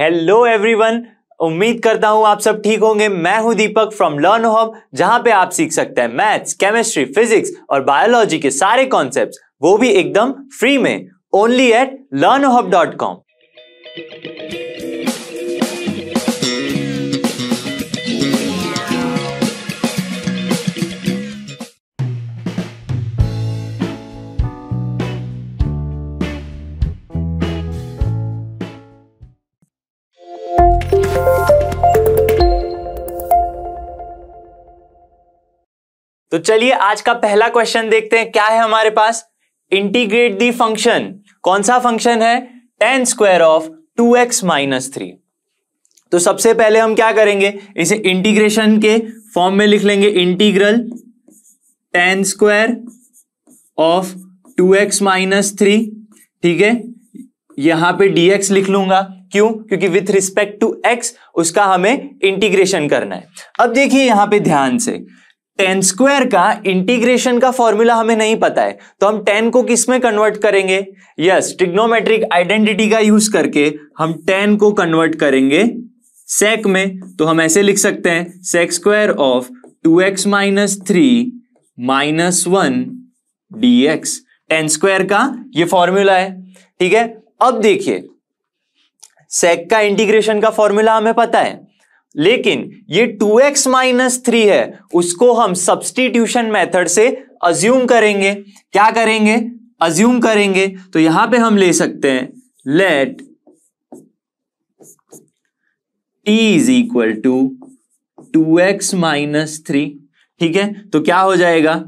hello everyone उम्मीद करता हूं आप सब ठीक होंगे मैं हूं दीपक फ्रॉम लर्न हॉब जहां पे आप सीख सकते हैं मैथ्स केमिस्ट्री फिजिक्स और बायोलॉजी के सारे कॉन्सेप्ट्स वो भी एकदम फ्री में only at learn dot com तो चलिए आज का पहला क्वेश्चन देखते हैं क्या है हमारे पास इंटीग्रेट दी फंक्शन कौन सा फंक्शन है tan square of two x minus three तो सबसे पहले हम क्या करेंगे इसे इंटीग्रेशन के फॉर्म में लिख लेंगे integral tan square of two x minus three ठीक है यहां पे dx लिख लूंगा क्यों क्योंकि विथ रिस्पेक्ट टू x उसका हमें इंटीग्रेशन करना है अब देखिए यहां पे ध्यान से टेन स्क्वायर का इंटीग्रेशन का फॉर्मूला हमें नहीं पता है तो हम टेन को किस में कन्वर्ट करेंगे यस ट्रिग्नोमेट्रिक आइडेंटिटी का यूज करके हम टेन को कन्वर्ट करेंगे सेक में तो हम ऐसे लिख सकते हैं sec square of two x minus three minus one d x tan square का ये फॉर्मूला है ठीक है अब देखिए सेक का इंटीग्रेशन का फॉर्मूला हमें पता है लेकिन ये 2x एक्स माइनस थ्री है उसको हम सब्सटीट्यूशन मेथड से अज्यूम करेंगे क्या करेंगे अज्यूम करेंगे तो यहां पे हम ले सकते हैं let t is equal to two x minus three ठीक है तो क्या हो जाएगा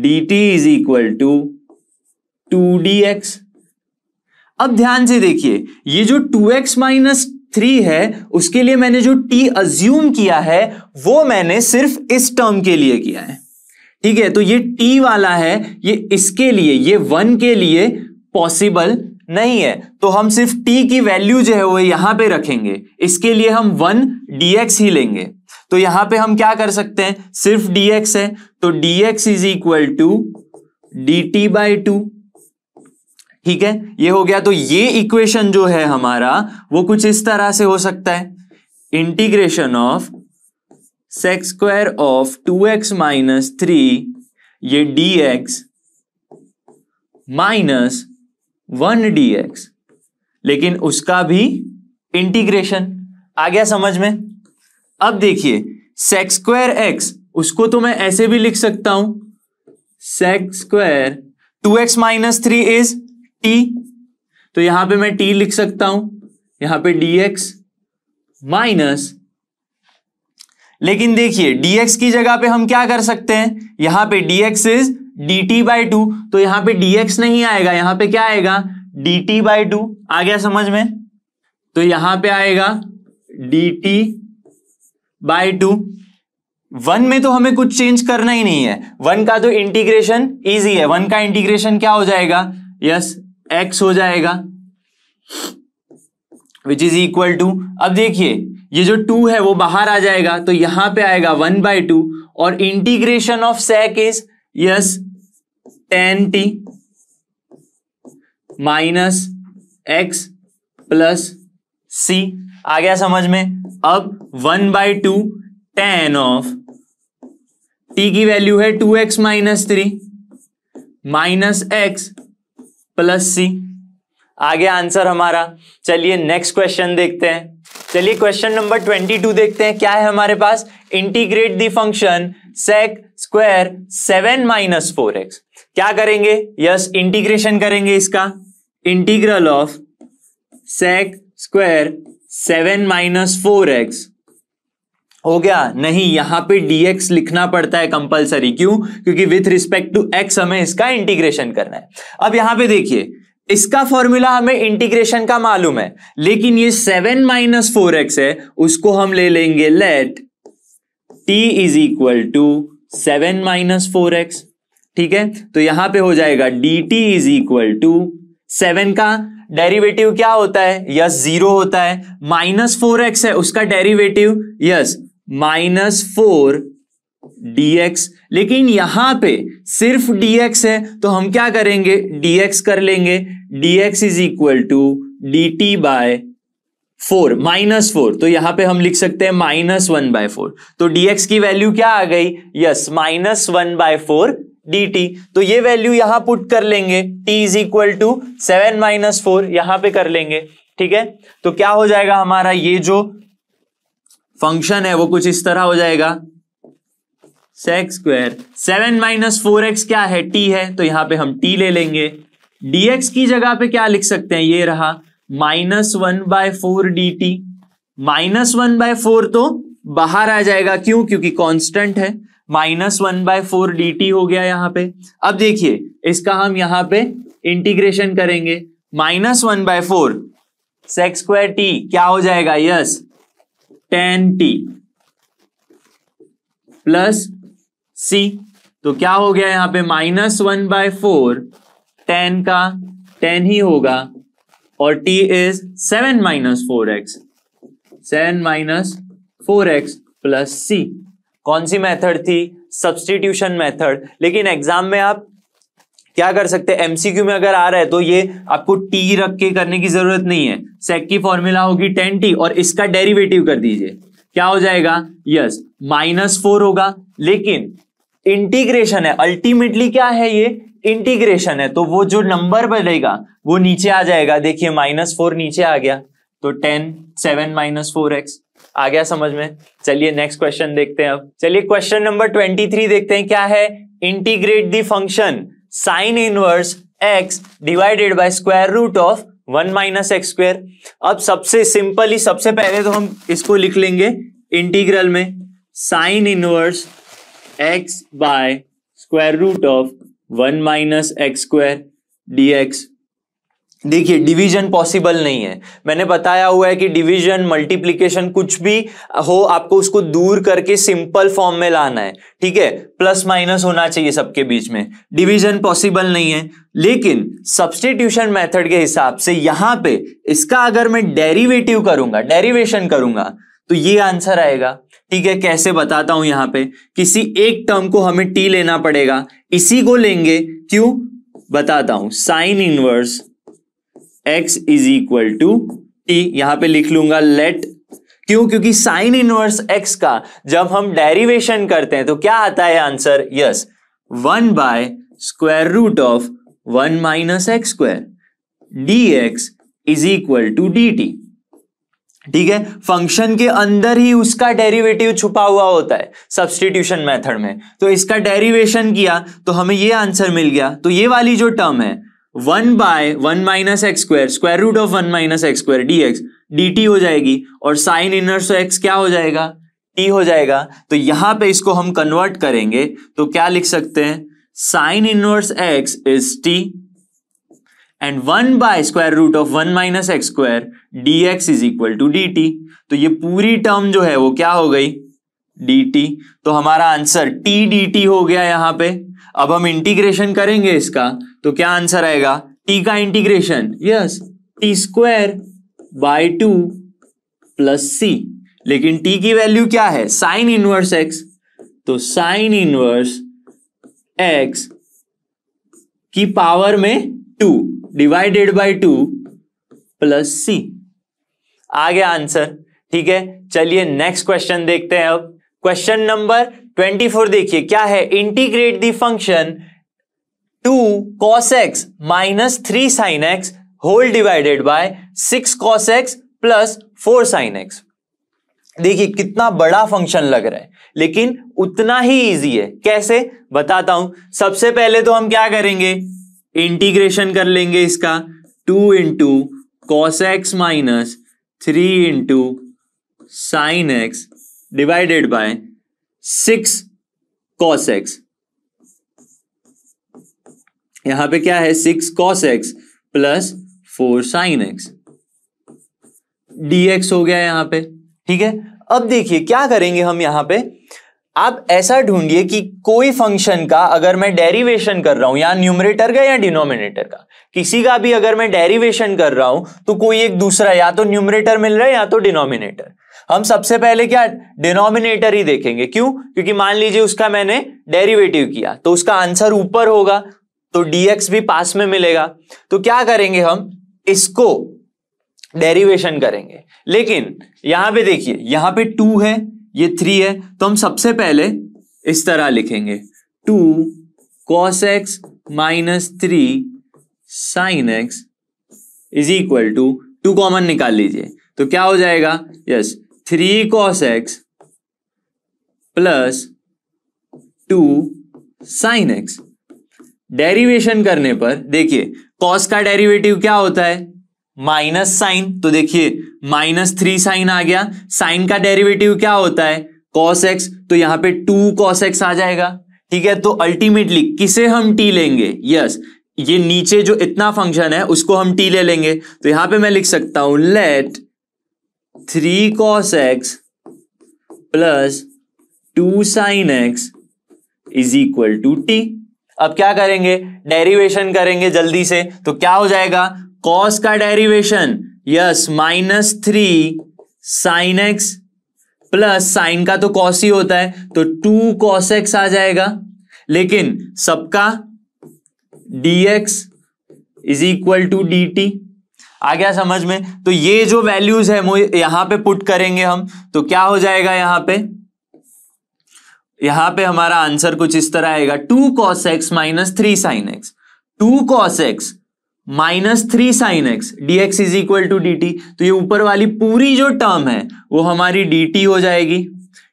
d t is equal to two d x अब ध्यान से देखिए ये जो टू एक्स माइनस थ्री है उसके लिए मैंने जो टी अज्यूम किया है वो मैंने सिर्फ इस टर्म के लिए किया है ठीक है तो ये टी वाला है ये इसके लिए ये वन के लिए पॉसिबल नहीं है तो हम सिर्फ टी की वैल्यू जो है वो यहां पे रखेंगे इसके लिए हम वन डीएक्स ही लेंगे तो यहां पे हम क्या कर सकते हैं सिर्फ डीएक्स है तो d x is equal to d t by two ठीक है ये हो गया तो ये इक्वेशन जो है हमारा वो कुछ इस तरह से हो सकता है integration of sec square of two x minus three ये d x minus one d x लेकिन उसका भी इंटीग्रेशन आ गया समझ में अब देखिए सेक्स स्क्वायर एक्स उसको तो मैं ऐसे भी लिख सकता हूं sec square two x minus three is t तो यहां पे मैं टी लिख सकता हूं यहां पे dx माइनस लेकिन देखिए dx की जगह पे हम क्या कर सकते हैं यहां पे dx is dt by two तो यहां पे dx नहीं आएगा यहां पे क्या आएगा dt बाई टू आ गया समझ में तो यहां पे आएगा dt बाई टू वन में तो हमें कुछ चेंज करना ही नहीं है वन का तो इंटीग्रेशन इजी है वन का इंटीग्रेशन क्या हो जाएगा यस एक्स हो जाएगा विच इज इक्वल टू अब देखिए ये जो टू है वो बाहर आ जाएगा तो यहां पे आएगा वन बाई टू और integration of sec is yes tan t minus x plus सी आ गया समझ में अब one by two tan of t की वैल्यू है two x minus three minus x plus सी आगे आंसर हमारा चलिए नेक्स्ट क्वेश्चन देखते हैं चलिए क्वेश्चन नंबर ट्वेंटी टू देखते हैं क्या है हमारे पास integrate the function sec square seven minus four x क्या करेंगे यस इंटीग्रेशन करेंगे इसका integral of sec square seven minus four x हो गया नहीं यहां पे dx लिखना पड़ता है कंपलसरी क्यों क्योंकि विथ रिस्पेक्ट टू x हमें इसका इंटीग्रेशन करना है अब यहां पे देखिए इसका फॉर्मूला हमें इंटीग्रेशन का मालूम है लेकिन ये सेवन माइनस फोर एक्स है उसको हम ले लेंगे let t is equal to seven minus four x ठीक है तो यहां पे हो जाएगा d t is equal to seven का डेरिवेटिव क्या होता है यस yes, जीरो होता है माइनस फोर एक्स है उसका derivative yes yes, minus four d x लेकिन यहां पे सिर्फ डीएक्स है तो हम क्या करेंगे डीएक्स कर लेंगे d x is equal to d t by four minus four तो यहां पे हम लिख सकते हैं माइनस वन बाय फोर तो डीएक्स की वैल्यू क्या आ गई yes minus one by four d t तो ये वैल्यू यहां पुट कर लेंगे t is equal to seven minus four यहां पर कर लेंगे ठीक है तो क्या हो जाएगा हमारा ये जो फंक्शन है वो कुछ इस तरह हो जाएगा sec square seven minus four x क्या है टी है तो यहां पे हम टी ले लेंगे डीएक्स की जगह पे क्या लिख सकते हैं ये रहा minus one by four d t minus one by four तो बाहर आ जाएगा क्यों क्योंकि कांस्टेंट है minus one by four d t हो गया यहां पे अब देखिए इसका हम यहां पे इंटीग्रेशन करेंगे minus one by four sec square t क्या हो जाएगा यस टेन टी प्लस सी तो क्या हो गया यहां पे minus one by four tan का टेन ही होगा और t is seven minus four x seven minus four x plus C कौन सी मेथड थी सब्सटीट्यूशन मेथड लेकिन एग्जाम में आप क्या कर सकते हैं एमसीक्यू में अगर आ रहा है तो ये आपको टी रख के करने की जरूरत नहीं है सेक की फॉर्मूला होगी टेन टी और इसका डेरिवेटिव कर दीजिए क्या हो जाएगा यस माइनस फोर होगा लेकिन इंटीग्रेशन है अल्टीमेटली क्या है ये इंटीग्रेशन है तो वो जो नंबर बनेगा वो नीचे आ जाएगा देखिए माइनस फोर नीचे आ गया तो tan seven minus four x आ गया समझ में चलिए नेक्स्ट क्वेश्चन देखते हैं अब चलिए क्वेश्चन नंबर ट्वेंटी थ्री देखते हैं क्या है integrate the function sine inverse x divided by square root of one minus x square अब सबसे सिंपली सबसे पहले तो हम इसको लिख लेंगे इंटीग्रल में sine inverse x by square root of one minus x square d x देखिए डिवीजन पॉसिबल नहीं है मैंने बताया हुआ है कि डिवीजन मल्टीप्लिकेशन कुछ भी हो आपको उसको दूर करके सिंपल फॉर्म में लाना है ठीक है प्लस माइनस होना चाहिए सबके बीच में डिवीजन पॉसिबल नहीं है लेकिन सब्सटीट्यूशन मेथड के हिसाब से यहां पे इसका अगर मैं डेरिवेटिव करूंगा डेरिवेशन करूंगा तो ये आंसर आएगा ठीक है कैसे बताता हूं यहां पे किसी एक टर्म को हमें टी लेना पड़ेगा इसी को लेंगे क्यों बताता हूं sine inverse x is equal to t यहां पे लिख लूंगा लेट क्यों क्योंकि साइन इनवर्स एक्स का जब हम डेरिवेशन करते हैं तो क्या आता है answer is one by square root of one minus x square d x is equal to d t ठीक है फंक्शन के अंदर ही उसका डेरिवेटिव छुपा हुआ होता है सब्सटीट्यूशन मेथड में तो इसका डेरिवेशन किया तो हमें ये आंसर मिल गया तो ये वाली जो टर्म है one by one minus x square square root of one minus x square d x d t हो जाएगी और साइन इनर्स एक्स क्या हो जाएगा टी हो जाएगा तो यहां पे इसको हम कन्वर्ट करेंगे तो क्या लिख सकते हैं sine inverse x is t and one by square root of one minus x square d x is equal to d t तो ये पूरी टर्म जो है वो क्या हो गई डी टी तो हमारा आंसर टी डी टी हो गया यहां पे अब हम इंटीग्रेशन करेंगे इसका तो क्या आंसर आएगा टी का integration yes t square by two plus c लेकिन टी की वैल्यू क्या है साइन इनवर्स एक्स तो साइन इनवर्स एक्स की पावर में two divided by two plus सी आ गया आंसर ठीक है चलिए नेक्स्ट क्वेश्चन देखते हैं अब क्वेश्चन नंबर ट्वेंटी फोर देखिए क्या है integrate the function two cos x minus three sine x whole divided by six cos x plus four sine x देखिए कितना बड़ा फंक्शन लग रहा है लेकिन उतना ही इजी है कैसे बताता हूं सबसे पहले तो हम क्या करेंगे इंटीग्रेशन कर लेंगे इसका two into cos x minus three into sine x divided by six cos x यहां पे क्या है six cos x plus four sine x d हो गया यहां पे ठीक है अब देखिए क्या करेंगे हम यहां पे आप ऐसा ढूंढिए कि कोई फंक्शन का अगर मैं डेरिवेशन कर रहा हूं या न्यूमरेटर का या डिनोमिनेटर का किसी का भी अगर मैं डेरिवेशन कर रहा हूं तो कोई एक दूसरा या तो न्यूमरेटर मिल रहा है या तो डिनोमिनेटर हम सबसे पहले क्या डिनोमिनेटर ही देखेंगे क्यों क्योंकि मान लीजिए उसका मैंने डेरिवेटिव किया तो उसका आंसर ऊपर होगा तो dx भी पास में मिलेगा तो क्या करेंगे हम इसको डेरिवेशन करेंगे लेकिन यहां पे देखिए यहां पे टू है ये थ्री है तो हम सबसे पहले इस तरह लिखेंगे two cos x minus three sine x is equal to two common निकाल लीजिए तो क्या हो जाएगा is three cos x plus two sine x derivation करने पर देखिए कॉस का डेरिवेटिव क्या होता है माइनस साइन तो देखिए माइनस थ्री साइन आ गया साइन का डेरिवेटिव क्या होता है कॉस एक्स तो यहां पे टू कॉस एक्स आ जाएगा ठीक है तो अल्टीमेटली किसे हम टी लेंगे यस yes, ये नीचे जो इतना फंक्शन है उसको हम टी ले लेंगे तो यहां पे मैं लिख सकता हूं let three cos x plus two sine x is equal to t अब क्या करेंगे डेरिवेशन करेंगे जल्दी से तो क्या हो जाएगा कॉस का derivation is minus three sine x plus sine का तो कॉस ही होता है तो टू कॉस एक्स आ जाएगा लेकिन सबका d x is equal to d t आ गया समझ में तो ये जो वैल्यूज है यहां पे पुट करेंगे हम तो क्या हो जाएगा यहां पे यहां पे हमारा आंसर कुछ इस तरह आएगा two cos x minus three sine x two cos x minus three sine x d x is equal to d t तो ये ऊपर वाली पूरी जो टर्म है वो हमारी डी टी हो जाएगी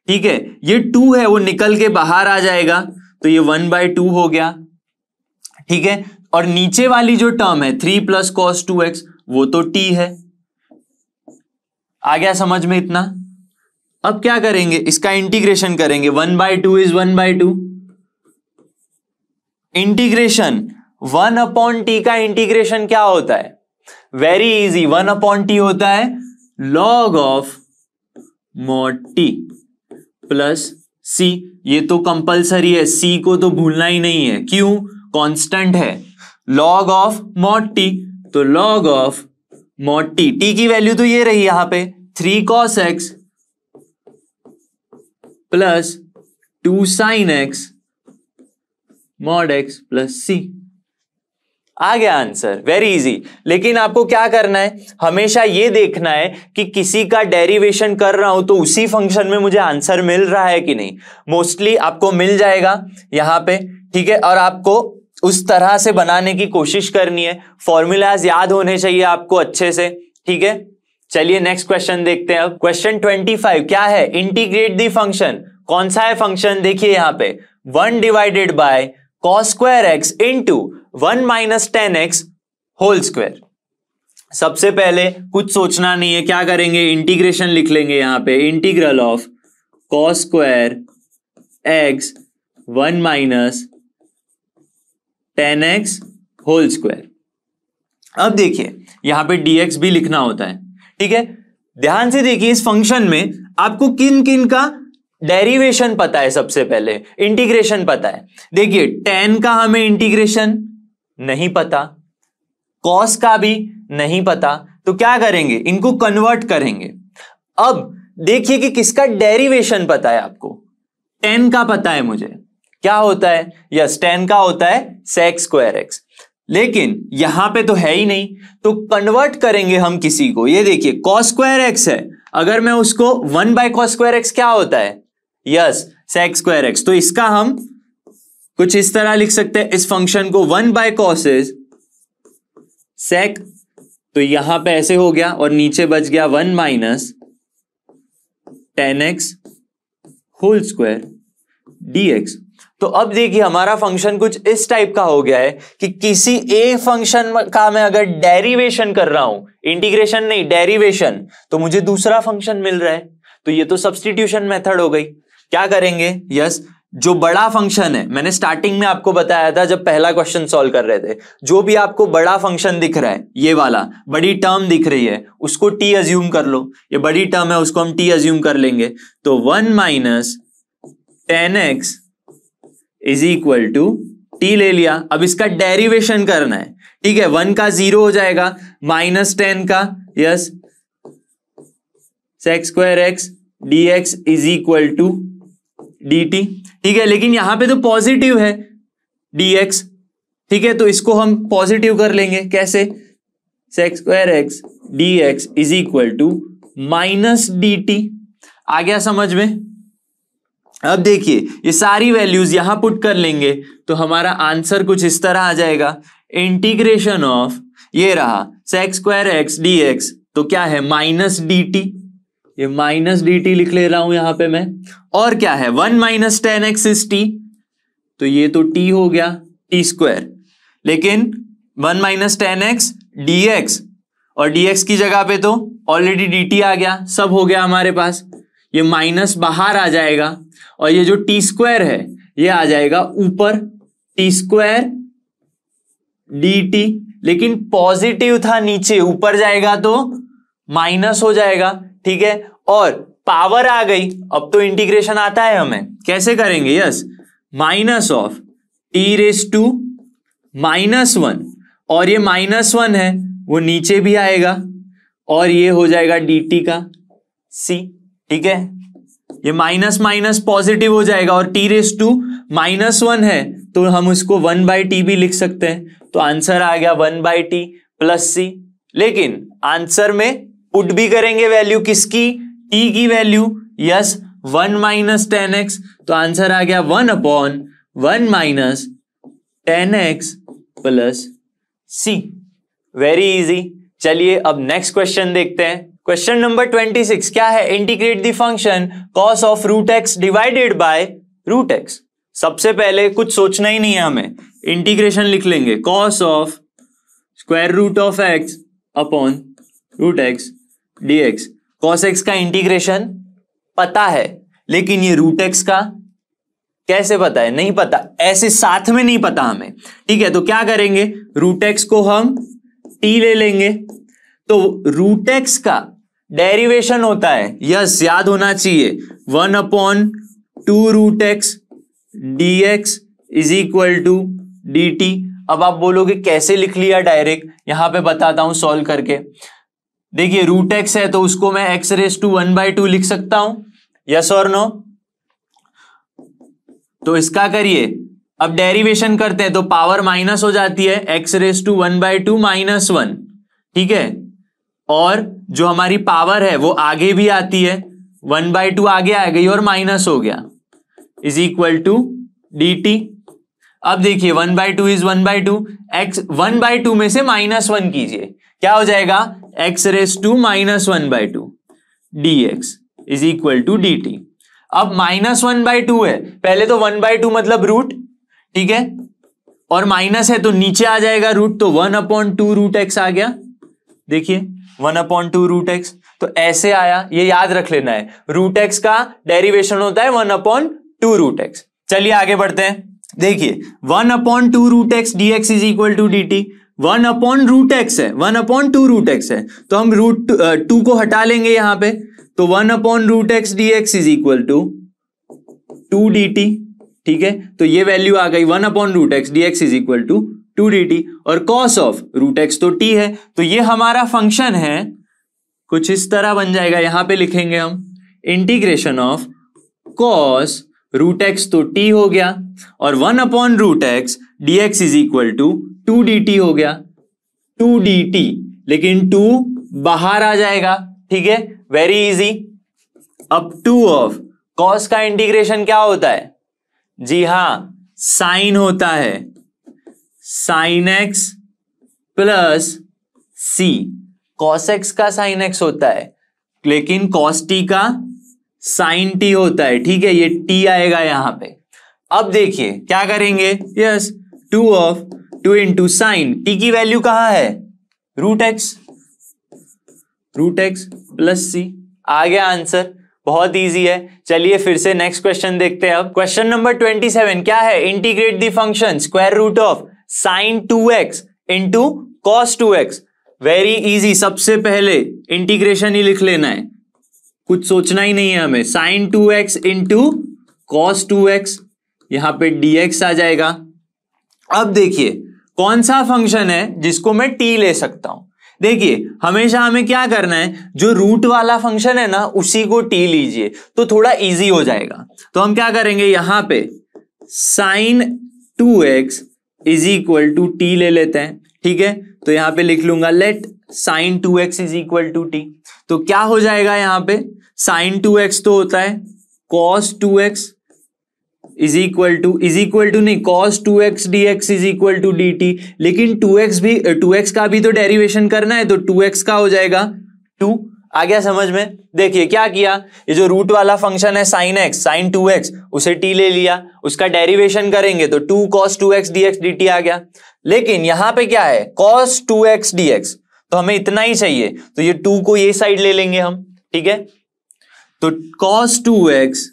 ठीक है ये टू है वो निकल के बाहर आ जाएगा तो ये वन बाय टू हो गया ठीक है और नीचे वाली जो टर्म है three plus cos two x वो तो टी है आ गया समझ में इतना अब क्या करेंगे इसका इंटीग्रेशन करेंगे one by two is one by two integration one upon t का इंटीग्रेशन क्या होता है very easy one upon t होता है log of mod t plus c ये तो कंपलसरी है सी को तो भूलना ही नहीं है क्यों कांस्टेंट है लॉग ऑफ मोट टी तो log of mod t t की वैल्यू तो ये रही यहां पे three cos x plus two sine x mod x plus सी आ गया आंसर वेरी इजी लेकिन आपको क्या करना है हमेशा ये देखना है कि किसी का डेरिवेशन कर रहा हूं तो उसी फंक्शन में मुझे आंसर मिल रहा है कि नहीं मोस्टली आपको मिल जाएगा यहां पे ठीक है और आपको उस तरह से बनाने की कोशिश करनी है फॉर्मूलाज याद होने चाहिए आपको अच्छे से ठीक है चलिए नेक्स्ट क्वेश्चन देखते हैं अब क्वेश्चन 25 क्या है इंटीग्रेट दी फंक्शन कौन सा है फंक्शन देखिए यहां पे one divided by cos square x into one minus ten x whole square सबसे पहले कुछ सोचना नहीं है क्या करेंगे इंटीग्रेशन लिख लेंगे यहां पे integral of cos square x one minus ten x whole square अब देखिए यहां पे dx भी लिखना होता है ठीक है ध्यान से देखिए इस फंक्शन में आपको किन किन का डेरिवेशन पता है सबसे पहले इंटीग्रेशन पता है देखिए टेन का हमें इंटीग्रेशन नहीं पता कॉस का भी नहीं पता तो क्या करेंगे इनको कन्वर्ट करेंगे अब देखिए कि किसका डेरिवेशन पता है आपको टेन का पता है मुझे क्या होता है यस टेन का होता है सेक्स स्क्वायर एक्स लेकिन यहां पे तो है ही नहीं तो कन्वर्ट करेंगे हम किसी को ये देखिए कॉस स्क्वायर एक्स है अगर मैं उसको one by cos square x क्या होता है यस सेक स्क्वायर एक्स तो इसका हम कुछ इस तरह लिख सकते हैं इस फंक्शन को वन बाय कॉसेज सेक तो यहां पे ऐसे हो गया और नीचे बच गया one minus ten x whole square d x तो अब देखिए हमारा फंक्शन कुछ इस टाइप का हो गया है कि किसी ए फंक्शन का मैं अगर डेरिवेशन कर रहा हूं इंटीग्रेशन नहीं डेरिवेशन तो मुझे दूसरा फंक्शन मिल रहा है तो ये तो सब्सटीट्यूशन मेथड हो गई क्या करेंगे यस yes, जो बड़ा फंक्शन है मैंने स्टार्टिंग में आपको बताया था जब पहला क्वेश्चन सॉल्व कर रहे थे जो भी आपको बड़ा फंक्शन दिख रहा है ये वाला बड़ी टर्म दिख रही है उसको टी अज्यूम कर लो ये बड़ी टर्म है उसको हम टी अज्यूम कर लेंगे तो one minus ten x is equal to t ले लिया अब इसका डेरिवेशन करना है ठीक है वन का जीरो हो जाएगा माइनस टेन का is sec square x d x is equal to d t ठीक है लेकिन यहां पे तो पॉजिटिव है डी एक्स ठीक है तो इसको हम पॉजिटिव कर लेंगे कैसे sec square x d x is equal to minus d t आ गया समझ में अब देखिए ये सारी वैल्यूज यहां पुट कर लेंगे तो हमारा आंसर कुछ इस तरह आ जाएगा इंटीग्रेशन ऑफ ये रहा sec square x d x तो क्या है माइनस डी टी ये माइनस डी टी लिख ले रहा हूं यहां पे मैं और क्या है one minus ten x is t तो ये तो टी हो गया टी स्क्वायर लेकिन one minus ten x d x और डी एक्स की जगह पे तो ऑलरेडी डी टी आ गया सब हो गया हमारे पास ये माइनस बाहर आ जाएगा और ये जो टी स्क्वायर है ये आ जाएगा ऊपर टी स्क्वायर डी टी लेकिन पॉजिटिव था नीचे ऊपर जाएगा तो माइनस हो जाएगा ठीक है और पावर आ गई अब तो इंटीग्रेशन आता है हमें कैसे करेंगे is minus of t raise to minus one और ये माइनस वन है वो नीचे भी आएगा और ये हो जाएगा डी टी का सी ठीक है ये माइनस माइनस पॉजिटिव हो जाएगा और t raise to minus one है तो हम उसको वन बाई टी भी लिख सकते हैं तो आंसर आ गया one by t plus c लेकिन आंसर में पुट भी करेंगे वैल्यू किसकी टी की value is one minus ten x तो आंसर आ गया one upon one minus ten x plus c very easy चलिए अब नेक्स्ट क्वेश्चन देखते हैं क्वेश्चन नंबर ट्वेंटी सिक्स क्या है integrate the function cos of root x divided by root x सबसे पहले कुछ सोचना ही नहीं है हमें इंटीग्रेशन लिख लेंगे cos of square root of x upon root x d x cos x का इंटीग्रेशन पता है लेकिन ये रूट एक्स का कैसे पता है नहीं पता ऐसे साथ में नहीं पता हमें ठीक है तो क्या करेंगे रूट एक्स को हम टी ले लेंगे तो रूट एक्स का डेरिवेशन होता है यस याद होना चाहिए one upon two root x d x is equal to d t अब आप बोलोगे कैसे लिख लिया डायरेक्ट यहां पे बताता हूं सॉल्व करके देखिए रूट एक्स है तो उसको मैं x raise to one by two लिख सकता हूं यस और नो तो इसका करिए अब डेरिवेशन करते हैं तो पावर माइनस हो जाती है x raise to one by two minus one ठीक है और जो हमारी पावर है वो आगे भी आती है वन बाई टू आगे आ गई और माइनस हो गया is equal to d t अब देखिए one by two is one by two x one by two में से माइनस वन कीजिए क्या हो जाएगा x raise to minus one by two d x is equal to d t अब minus one by two है पहले तो वन बाय टू मतलब रूट ठीक है और माइनस है तो नीचे आ जाएगा रूट तो one upon two root x आ गया देखिए one upon two root x तो ऐसे आया ये याद रख लेना है रूट एक्स का डेरिवेशन होता है one upon two root x चलिए आगे बढ़ते हैं देखिए one upon two root x d x is equal to d t one upon root x है one upon two root x है तो हम रूट टू को हटा लेंगे यहां पे तो one upon root x d x is equal to two d t ठीक है तो ये वैल्यू आ गई one upon root x d x is equal to two d t और कॉस ऑफ रूट एक्स तो टी है तो ये हमारा फंक्शन है कुछ इस तरह बन जाएगा यहां पे लिखेंगे हम integration of cos root x तो टी हो गया और one upon root x d x is equal to two d t हो गया टू डी टी लेकिन टू बाहर आ जाएगा ठीक है वेरी इजी अब टू ऑफ कॉस का इंटीग्रेशन क्या होता है जी हाँ साइन होता है sine x plus c cos x का साइन एक्स होता है लेकिन कॉस टी का साइन टी होता है ठीक है ये टी आएगा यहां पे अब देखिए क्या करेंगे is two of two into sine t की वैल्यू कहां है root x root x plus सी आ गया आंसर बहुत इजी है चलिए फिर से नेक्स्ट क्वेश्चन देखते हैं अब क्वेश्चन नंबर ट्वेंटी सेवन क्या है integrate the function square root of sine two x into cos two x very easy सबसे पहले इंटीग्रेशन ही लिख लेना है कुछ सोचना ही नहीं है हमें sine two x into cos two x यहां डी एक्स आ जाएगा अब देखिए कौन सा फंक्शन है जिसको मैं टी ले सकता हूं देखिए हमेशा हमें क्या करना है जो रूट वाला फंक्शन है ना उसी को टी लीजिए तो थोड़ा इजी हो जाएगा तो हम क्या करेंगे यहां पे sine two x is equal to t ले लेते हैं ठीक है तो यहां पे लिख लूंगा let sine two x is equal to t तो क्या हो जाएगा यहां पे साइन टू एक्स तो होता है cos two x is equal to is equal to नहीं cos two x d x is equal to d t लेकिन टू एक्स भी टू एक्स का भी तो डेरिवेशन करना है तो टू एक्स का हो जाएगा टू आ गया समझ में देखिए क्या किया ये जो रूट वाला फंक्शन है sine x sine two x उसे टी ले लिया उसका डेरिवेशन करेंगे तो two cos two x d x d t आ गया लेकिन यहां पे क्या है cos two x d x तो हमें इतना ही चाहिए तो ये टू को ये साइड ले लेंगे हम ठीक है तो cos two x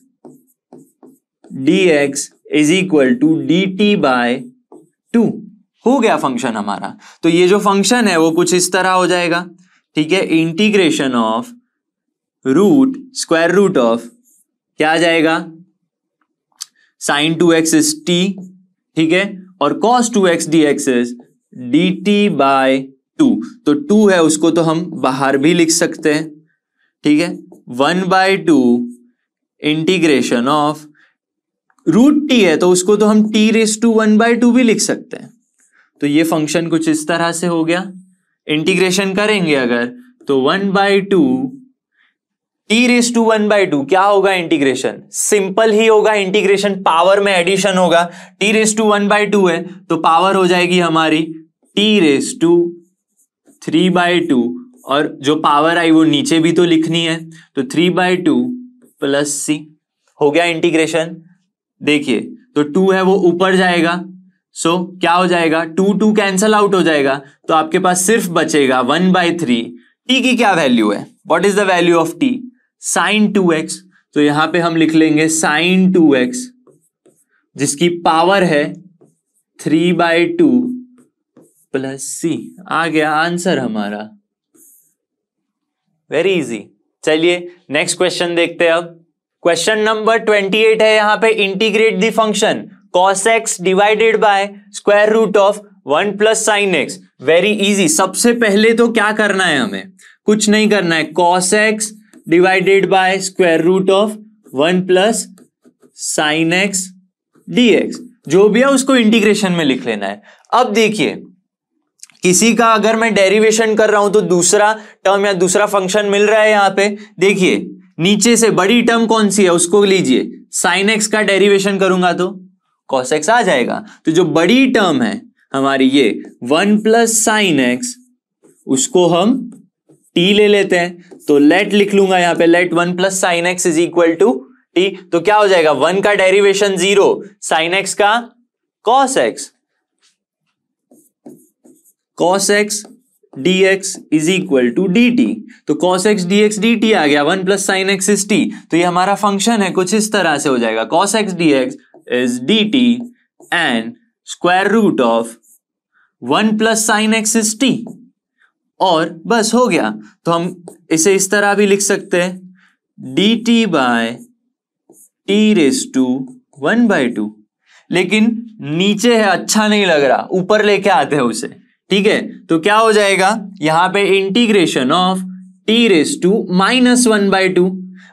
d x is equal to d t by two हो गया फंक्शन हमारा तो ये जो फंक्शन है वो कुछ इस तरह हो जाएगा ठीक है integration of root square root of क्या आ जाएगा sine two x is t ठीक है और cos two x d x is d t by two तो टू है उसको तो हम बाहर भी लिख सकते हैं ठीक है one by two integration of root t है तो उसको तो हम t raise to one by two भी लिख सकते हैं तो ये फंक्शन कुछ इस तरह से हो गया इंटीग्रेशन करेंगे अगर तो one by two t raise to one by two क्या होगा इंटीग्रेशन सिंपल ही होगा इंटीग्रेशन पावर में एडिशन होगा t raise to one by two है तो पावर हो जाएगी हमारी t raise to three by two और जो पावर आई वो नीचे भी तो लिखनी है तो three by two plus c हो गया इंटीग्रेशन देखिए तो टू है वो ऊपर जाएगा सो so, क्या हो जाएगा टू टू कैंसल आउट हो जाएगा तो आपके पास सिर्फ बचेगा वन बाई थ्री टी की क्या वैल्यू है what is the value of t sine two x तो यहां पे हम लिख लेंगे साइन टू एक्स जिसकी पावर है थ्री बाई टू प्लस सी आ गया आंसर हमारा वेरी इजी चलिए नेक्स्ट क्वेश्चन देखते हैं अब क्वेश्चन नंबर ट्वेंटी एट है यहां पे integrate the function cos x divided by square root of one plus sine x very easy सबसे पहले तो क्या करना है हमें कुछ नहीं करना है cos x divided by square root of one plus sine x d x जो भी है उसको इंटीग्रेशन में लिख लेना है अब देखिए किसी का अगर मैं डेरिवेशन कर रहा हूं तो दूसरा टर्म या दूसरा फंक्शन मिल रहा है यहां पे देखिए नीचे से बड़ी टर्म कौन सी है उसको लीजिए साइन एक्स का डेरिवेशन करूंगा तो कॉस एक्स आ जाएगा तो जो बड़ी टर्म है हमारी ये वन प्लस साइन एक्स उसको हम टी ले लेते हैं तो लेट लिख लूंगा यहां पे let one plus sine x is equal to t तो क्या हो जाएगा वन का डेरिवेशन जीरो साइन एक्स का cos x cos x d x is equal to d t तो cos x d x d t आ गया one plus sine x is t तो ये हमारा फंक्शन है कुछ इस तरह से हो जाएगा cos x d x is dt and square root of one plus sine x is t और बस हो गया तो हम इसे इस तरह भी लिख सकते हैं d t by t raise to one by two लेकिन नीचे है अच्छा नहीं लग रहा ऊपर लेके आते हैं उसे ठीक है तो क्या हो जाएगा यहां पे integration of t raise to minus one by two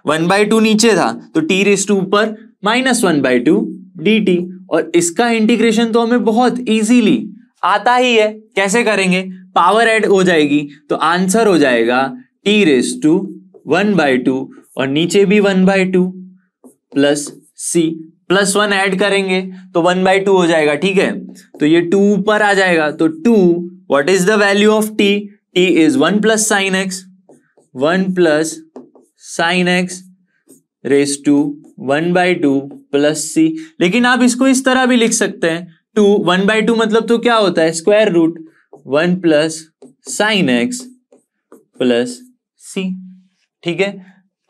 one by two नीचे था तो टी रेस टू ऊपर minus one by two dt और इसका इंटीग्रेशन तो हमें बहुत इजीली आता ही है कैसे करेंगे पावर ऐड हो जाएगी तो आंसर हो जाएगा t raise to one by two और नीचे भी one by two plus c plus one add करेंगे तो वन बाई टू हो जाएगा ठीक है तो ये टू ऊपर आ जाएगा तो two what is the value of t t is one plus sine x one plus sine x raise to one by two plus c लेकिन आप इसको इस तरह भी लिख सकते हैं टू वन बाई टू मतलब तो क्या होता है square root one plus sine x plus c ठीक है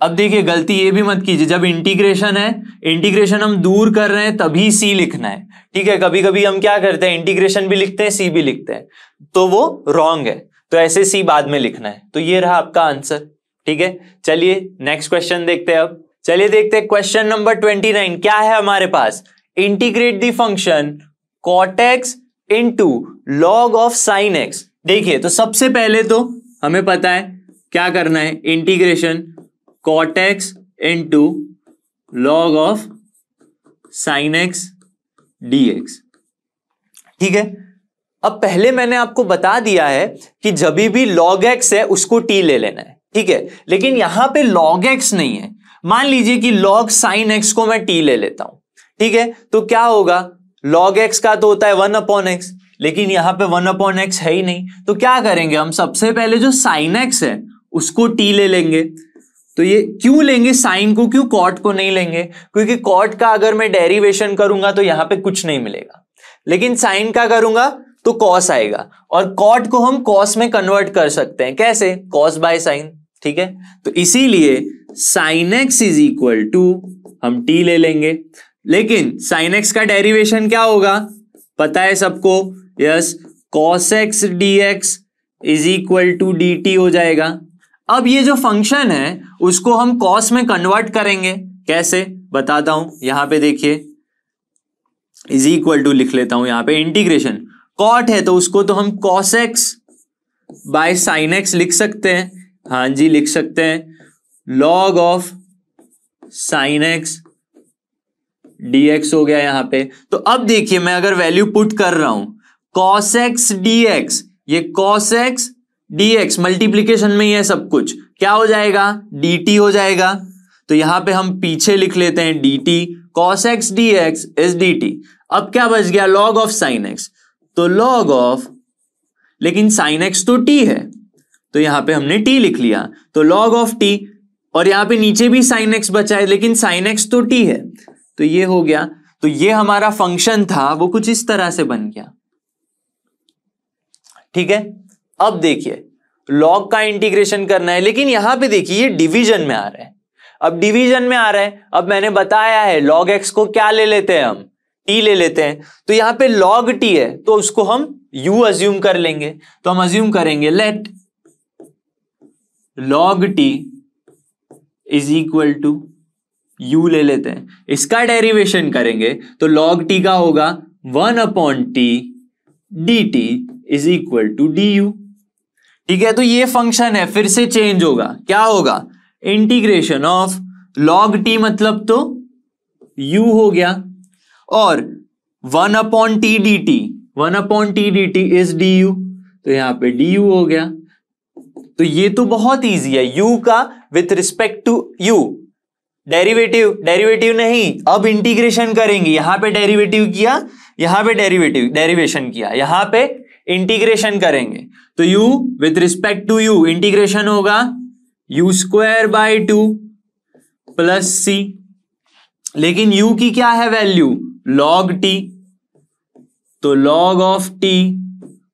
अब देखिए गलती ये भी मत कीजिए जब इंटीग्रेशन है इंटीग्रेशन हम दूर कर रहे हैं तभी सी लिखना है ठीक है कभी कभी हम क्या करते हैं इंटीग्रेशन भी लिखते हैं सी भी लिखते हैं तो वो रॉन्ग है तो ऐसे सी बाद में लिखना है तो ये रहा आपका आंसर ठीक है चलिए नेक्स्ट क्वेश्चन देखते हैं अब चलिए देखते हैं क्वेश्चन नंबर ट्वेंटी नाइन क्या है हमारे पास integrate the function cot x into log of sine x देखिए तो सबसे पहले तो हमें पता है क्या करना है integration cot x into log of sine x d x ठीक है अब पहले मैंने आपको बता दिया है कि जब भी लॉग एक्स है उसको टी ले लेना है ठीक है लेकिन यहां पे लॉग एक्स नहीं है मान लीजिए कि लॉग साइन एक्स को मैं टी ले लेता हूं ठीक है तो क्या होगा लॉग एक्स का तो होता है वन अपॉन एक्स लेकिन यहां पे वन अपॉन एक्स है ही नहीं तो क्या करेंगे हम सबसे पहले जो साइन x है उसको t ले लेंगे तो ये क्यों लेंगे साइन को क्यों कॉट को नहीं लेंगे क्योंकि कॉट का अगर मैं डेरिवेशन करूंगा तो यहां पे कुछ नहीं मिलेगा लेकिन साइन का करूंगा तो कॉस आएगा और कॉट को हम कॉस में कन्वर्ट कर सकते हैं कैसे कॉस बाय साइन ठीक है तो इसीलिए sine x is equal to हम टी ले लेंगे लेकिन साइन एक्स का डेरिवेशन क्या होगा पता है सबको yes cos x d x is equal to d t हो जाएगा अब ये जो फंक्शन है उसको हम कॉस में कन्वर्ट करेंगे कैसे बताता हूं यहां पे देखिए इज इक्वल टू लिख लेता हूं यहां पे इंटीग्रेशन कॉट है तो उसको तो हम cos x by sign x लिख सकते हैं हाँ जी लिख सकते हैं log of sine x d हो गया यहां पे तो अब देखिए मैं अगर वैल्यू पुट कर रहा हूं कॉस एक्स डी एक्स ये cos x d x multiplication में ही है सब कुछ क्या हो जाएगा डी टी हो जाएगा तो यहां पे हम पीछे लिख लेते हैं d t cos x d x is d t अब क्या बच गया लॉग ऑफ साइन एक्स तो लॉग ऑफ लेकिन साइन एक्स तो टी है तो यहां पे हमने टी लिख लिया तो लॉग ऑफ टी और यहां पे नीचे भी साइन एक्स बचा है लेकिन साइन एक्स तो टी है तो ये हो गया तो ये हमारा फंक्शन था वो कुछ इस तरह से बन गया ठीक है अब देखिए लॉग का इंटीग्रेशन करना है लेकिन यहां पे देखिए ये डिवीजन में आ रहा है अब डिवीजन में आ रहा है अब मैंने बताया है लॉग एक्स को क्या ले लेते हैं हम टी ले लेते हैं तो यहां पे लॉग टी है तो उसको हम यू अज्यूम कर लेंगे तो हम अज्यूम करेंगे let log t is equal to u ले लेते हैं इसका डेरिवेशन करेंगे तो लॉग टी का होगा one upon t d t is equal to d u ठीक है तो ये फंक्शन है फिर से चेंज होगा क्या होगा इंटीग्रेशन ऑफ लॉग टी मतलब तो यू हो गया और one upon t d t one upon t d t is d u तो यहां पे डी यू हो गया तो ये तो बहुत इजी है यू का with respect to u derivative derivative नहीं अब इंटीग्रेशन करेंगे यहां पे डेरिवेटिव किया यहां पे डेरिवेटिव डेरिवेशन किया यहां पे इंटीग्रेशन करेंगे तो u with respect to u integration होगा u square by two plus c लेकिन u की क्या है वैल्यू log t तो log of t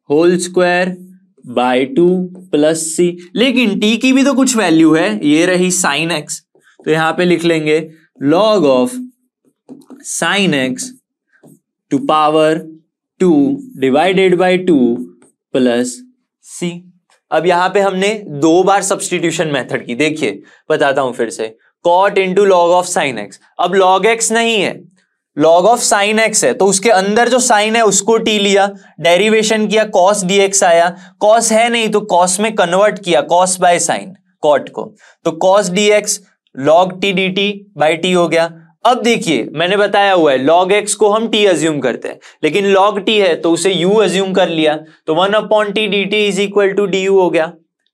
whole square by two plus c लेकिन टी की भी तो कुछ वैल्यू है ये रही साइन एक्स तो यहां पे लिख लेंगे log of sine x to power two divided by two plus c अब यहां पे हमने दो बार सब्सटीट्यूशन मेथड की देखिए बताता हूं फिर से cot into log of sine x अब लॉग एक्स नहीं है लॉग ऑफ साइन एक्स है तो उसके अंदर जो साइन है उसको टी लिया डेरिवेशन किया कॉस डी एक्स आया कॉस है नहीं तो कॉस में कन्वर्ट किया कॉस बाय साइन कॉट को तो cos d x log t d t by t हो गया अब देखिए मैंने बताया हुआ है लॉग एक्स को हम टी अज्यूम करते हैं लेकिन लॉग टी है तो उसे यू अज्यूम कर लिया तो one upon t d t is equal to d u हो गया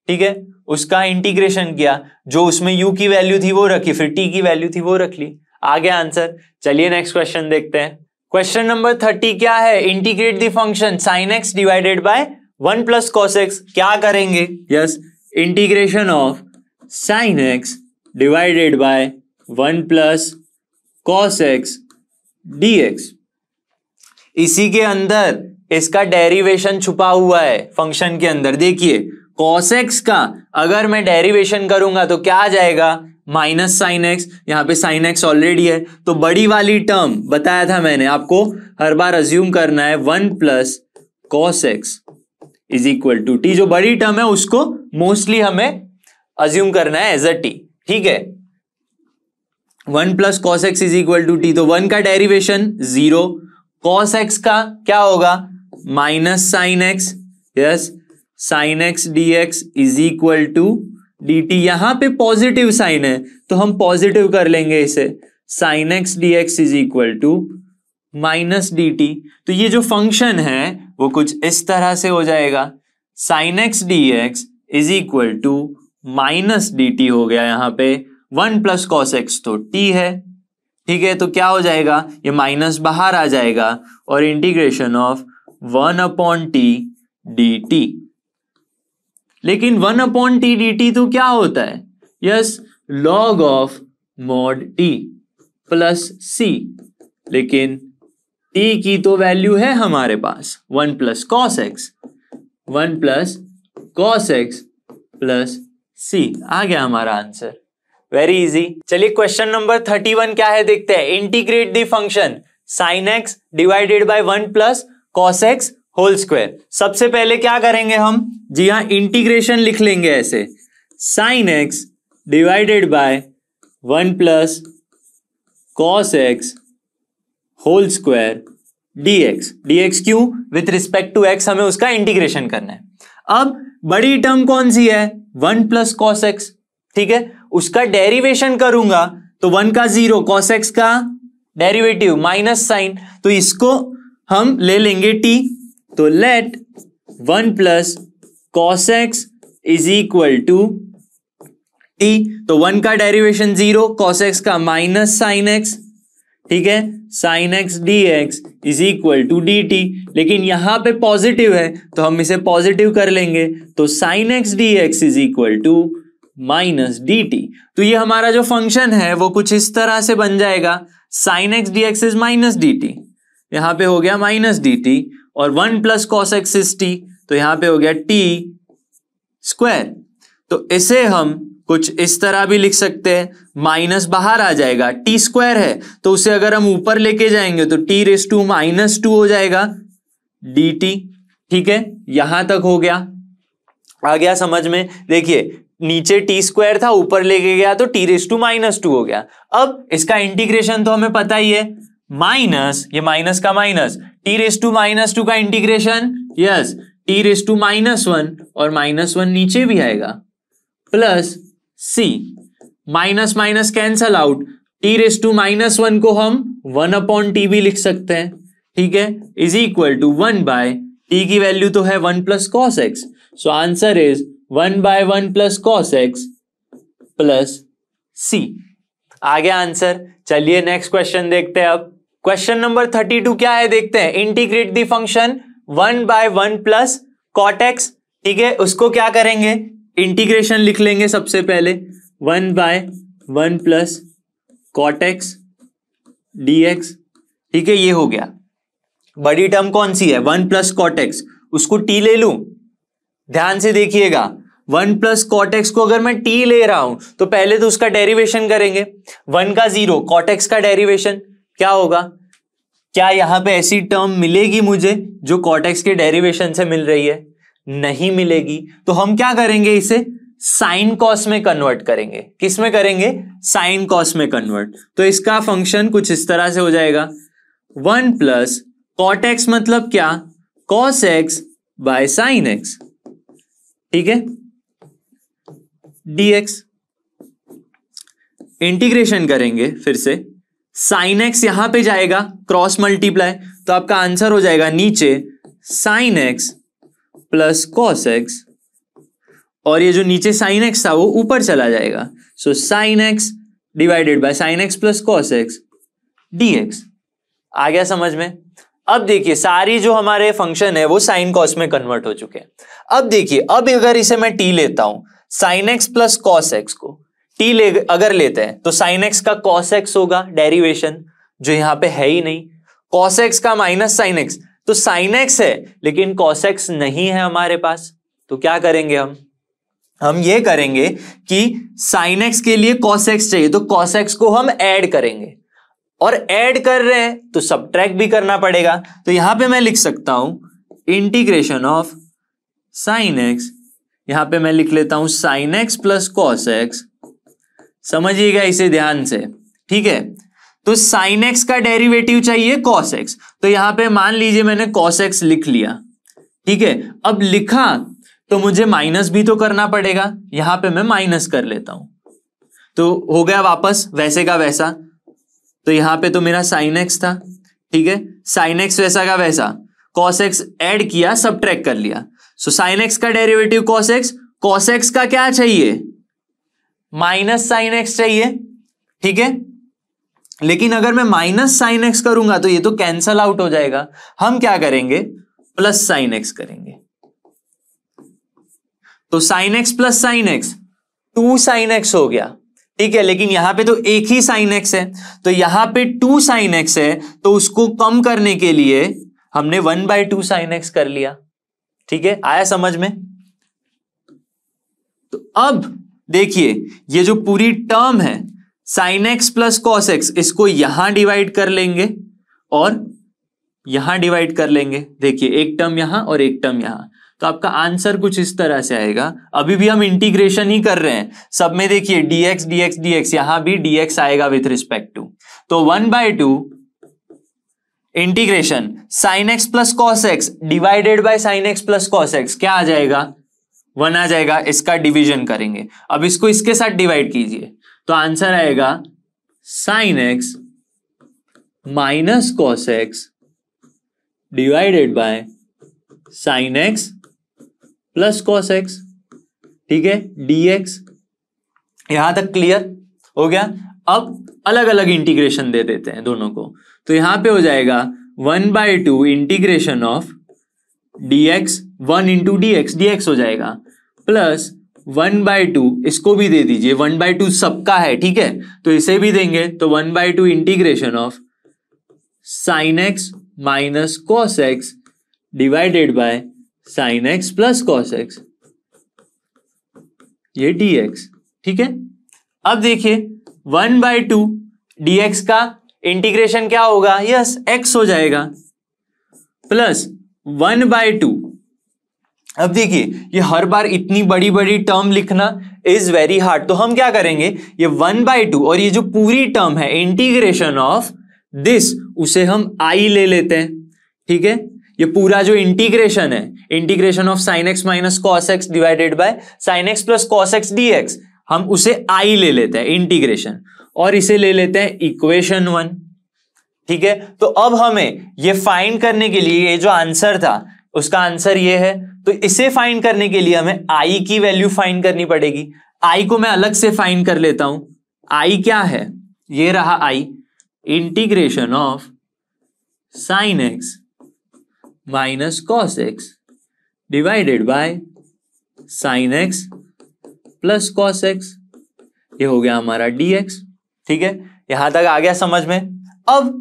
ठीक है उसका इंटीग्रेशन किया जो उसमें यू की वैल्यू थी वो रखी फिर टी की वैल्यू थी वो रख ली आ गया आंसर चलिए नेक्स्ट क्वेश्चन देखते हैं क्वेश्चन नंबर थर्टी क्या है integrate the function sine x divided by one plus cos x क्या करेंगे yes integration of sine x divided by one plus cos x d x इसी के अंदर इसका डेरिवेशन छुपा हुआ है फंक्शन के अंदर देखिए कॉस एक्स का अगर मैं डेरिवेशन करूंगा तो क्या आ जाएगा माइनस साइन एक्स यहाँ पे साइन एक्स ऑलरेडी है तो बड़ी वाली टर्म बताया था मैंने आपको हर बार अज्यूम करना है one plus cos x is equal to t जो बड़ी टर्म है उसको मोस्टली हमें अज्यूम करना है एज अ टी ठीक है one plus cos x is equal to t तो वन का डेरिवेशन जीरो कॉस एक्स का क्या होगा minus sine x yes sine x d x is equal to d t यहां पर पॉजिटिव साइन है तो हम पॉजिटिव कर लेंगे इसे sine x d x is equal to minus d t तो ये जो फंक्शन है वो कुछ इस तरह से हो जाएगा sine x d x is equal to minus d t हो गया यहां पे वन प्लस कॉस एक्स तो टी है ठीक है तो क्या हो जाएगा ये माइनस बाहर आ जाएगा और integration of one upon t d t लेकिन one upon t d t तो क्या होता है yes log of mod t plus c लेकिन टी की तो वैल्यू है हमारे पास one plus cos x one plus cos x plus सी आ गया हमारा आंसर वेरी इजी चलिए क्वेश्चन नंबर थर्टी वन क्या है देखते हैं integrate the function sine x divided by one plus cos x whole square सबसे पहले क्या करेंगे हम जी हाँ इंटीग्रेशन लिख लेंगे ऐसे sine x divided by one plus cos x whole square d x d x क्यू विथ रिस्पेक्ट टू एक्स हमें उसका इंटीग्रेशन करना है अब बड़ी टर्म कौन सी है वन प्लस कॉस एक्स ठीक है उसका डेरिवेशन करूंगा तो वन का जीरो कॉस एक्स का डेरिवेटिव माइनस साइन तो इसको हम ले लेंगे टी तो let one plus cos x is equal to t तो वन का डेरिवेशन जीरो कॉस एक्स का माइनस साइन एक्स ठीक है sine x d x is equal to d t लेकिन यहां पे पॉजिटिव है तो हम इसे पॉजिटिव कर लेंगे तो sign x d x is equal to minus d t तो ये हमारा जो फंक्शन है वो कुछ इस तरह से बन जाएगा sine x d x is minus d t यहां पर हो गया माइनस डी टी और one plus cos x is t तो यहां पे हो गया टी स्क्वायर तो इसे हम कुछ इस तरह भी लिख सकते हैं माइनस बाहर आ जाएगा टी स्क्वायर है तो उसे अगर हम ऊपर लेके जाएंगे तो t raise to minus two हो जाएगा डी टी ठीक है यहां तक हो गया आ गया समझ में देखिए नीचे टी स्क्वायर था ऊपर लेके गया तो t raise to minus two हो गया अब इसका इंटीग्रेशन तो हमें पता ही है माइनस ये माइनस का minus t raise to minus two का integration yes t raise to minus one और माइनस वन नीचे भी आएगा plus c minus minus cancel out t raise to minus one को हम वन अपॉन टी भी लिख सकते हैं ठीक है is equal to one by t की वैल्यू तो है one plus cos x so answer is one by one plus cos x plus सी आ गया आंसर चलिए नेक्स्ट क्वेश्चन देखते हैं अब क्वेश्चन नंबर थर्टी टू क्या है देखते हैं integrate the function one by one plus cot x ठीक है उसको क्या करेंगे इंटीग्रेशन लिख लेंगे सबसे पहले one by one plus cot x d x ठीक है ये हो गया बड़ी टर्म कौन सी है वन प्लस कॉटेक्स उसको टी ले लू ध्यान से देखिएगा वन प्लस कॉटेक्स को अगर मैं टी ले रहा हूं तो पहले तो उसका डेरिवेशन करेंगे वन का जीरो कॉटेक्स का डेरिवेशन क्या होगा क्या यहां पे ऐसी टर्म मिलेगी मुझे जो कॉटेक्स के डेरिवेशन से मिल रही है नहीं मिलेगी तो हम क्या करेंगे इसे साइन कॉस में कन्वर्ट करेंगे किस में करेंगे साइन कॉस में कन्वर्ट तो इसका फंक्शन कुछ इस तरह से हो जाएगा वन प्लस कॉटेक्स मतलब क्या cos x by sign x ठीक है डीएक्स इंटीग्रेशन करेंगे फिर से साइन एक्स यहां पे जाएगा क्रॉस मल्टीप्लाई तो आपका आंसर हो जाएगा नीचे sine x plus cos x और ये जो नीचे साइन एक्स था वो ऊपर चला जाएगा so sine x divided by sign x plus cos x d x आ गया समझ में अब देखिए सारी जो हमारे फंक्शन है वो साइन कॉस में कन्वर्ट हो चुके हैं अब देखिए अब अगर इसे मैं टी लेता हूं sine x plus cos x को टी ले अगर लेते हैं तो साइन एक्स का कॉस एक्स होगा डेरिवेशन जो यहां पे है ही नहीं कॉस एक्स का माइनस साइन एक्स तो साइन एक्स है लेकिन कॉस एक्स नहीं है हमारे पास तो क्या करेंगे हम हम ये करेंगे कि साइन एक्स के लिए कॉस एक्स चाहिए तो कॉस एक्स को हम ऐड करेंगे और ऐड कर रहे हैं तो सब भी करना पड़ेगा तो यहां पर मैं लिख सकता हूं इंटीग्रेशन ऑफ साइन एक्स यहां पे मैं लिख लेता हूं sine x plus cos x समझिएगा इसे ध्यान से ठीक है तो साइन एक्स का डेरिवेटिव चाहिए कॉस एक्स तो यहां पे मान लीजिए मैंने कॉस एक्स लिख लिया ठीक है अब लिखा तो मुझे माइनस भी तो करना पड़ेगा यहां पे मैं माइनस कर लेता हूं तो हो गया वापस वैसे का वैसा तो यहां पे तो मेरा साइन एक्स था ठीक है साइन एक्स वैसा का वैसा कॉस एक्स एड किया सब कर लिया सो साइन एक्स का derivative cos x cos x का क्या चाहिए माइनस साइन एक्स चाहिए ठीक है लेकिन अगर मैं माइनस साइन एक्स करूंगा तो ये तो कैंसल आउट हो जाएगा हम क्या करेंगे प्लस साइन एक्स करेंगे तो sign x plus sine x two sine x हो गया ठीक है लेकिन यहां पे तो एक ही साइन एक्स है तो यहां पे टू साइन एक्स है तो उसको कम करने के लिए हमने one by two sine x कर लिया ठीक है आया समझ में तो अब देखिए ये जो पूरी टर्म है sine x plus cos x इसको यहां डिवाइड कर लेंगे और यहां डिवाइड कर लेंगे देखिए एक टर्म यहां और एक टर्म यहां तो आपका आंसर कुछ इस तरह से आएगा अभी भी हम इंटीग्रेशन ही कर रहे हैं सब में देखिए dx dx dx यहां भी dx आएगा विथ रिस्पेक्ट टू तो one by two integration sine x plus cos x divided by sign x plus cos x क्या आ जाएगा वन आ जाएगा इसका डिवीजन करेंगे अब इसको इसके साथ डिवाइड कीजिए तो आंसर आएगा sine x minus cos x divided by sign x plus cos x ठीक है डी एक्स यहां तक क्लियर हो गया अब अलग अलग इंटीग्रेशन दे देते हैं दोनों को तो यहां पे हो जाएगा one by two integration of d x one into d x d x हो जाएगा प्लस वन बाई टू इसको भी दे दीजिए वन बाई टू सबका है ठीक है तो इसे भी देंगे तो one by two integration of sine x minus cos x divided by sign x plus cos x ये डी एक्स ठीक है अब देखिए one by two d x का इंटीग्रेशन क्या होगा यस yes, एक्स हो जाएगा प्लस वन बाय टू अब देखिए ये हर बार इतनी बड़ी बड़ी टर्म लिखना इज वेरी हार्ड तो हम क्या करेंगे ये वन बाई टू और ये जो पूरी टर्म है इंटीग्रेशन ऑफ दिस उसे हम आई ले लेते हैं ठीक है ये पूरा जो इंटीग्रेशन है integration of sine x minus cos x divided by sign x plus cos x d x हम उसे आई ले लेते हैं इंटीग्रेशन और इसे ले लेते हैं इक्वेशन वन ठीक है तो अब हमें ये फाइंड करने के लिए ये जो आंसर था उसका आंसर ये है तो इसे फाइन करने के लिए हमें आई की वैल्यू फाइन करनी पड़ेगी आई को मैं अलग से फाइन कर लेता हूं आई क्या है ये रहा I integration of sine x minus cos x divided by sign x plus cos x ये हो गया हमारा डी एक्स ठीक है यहां तक आ गया समझ में अब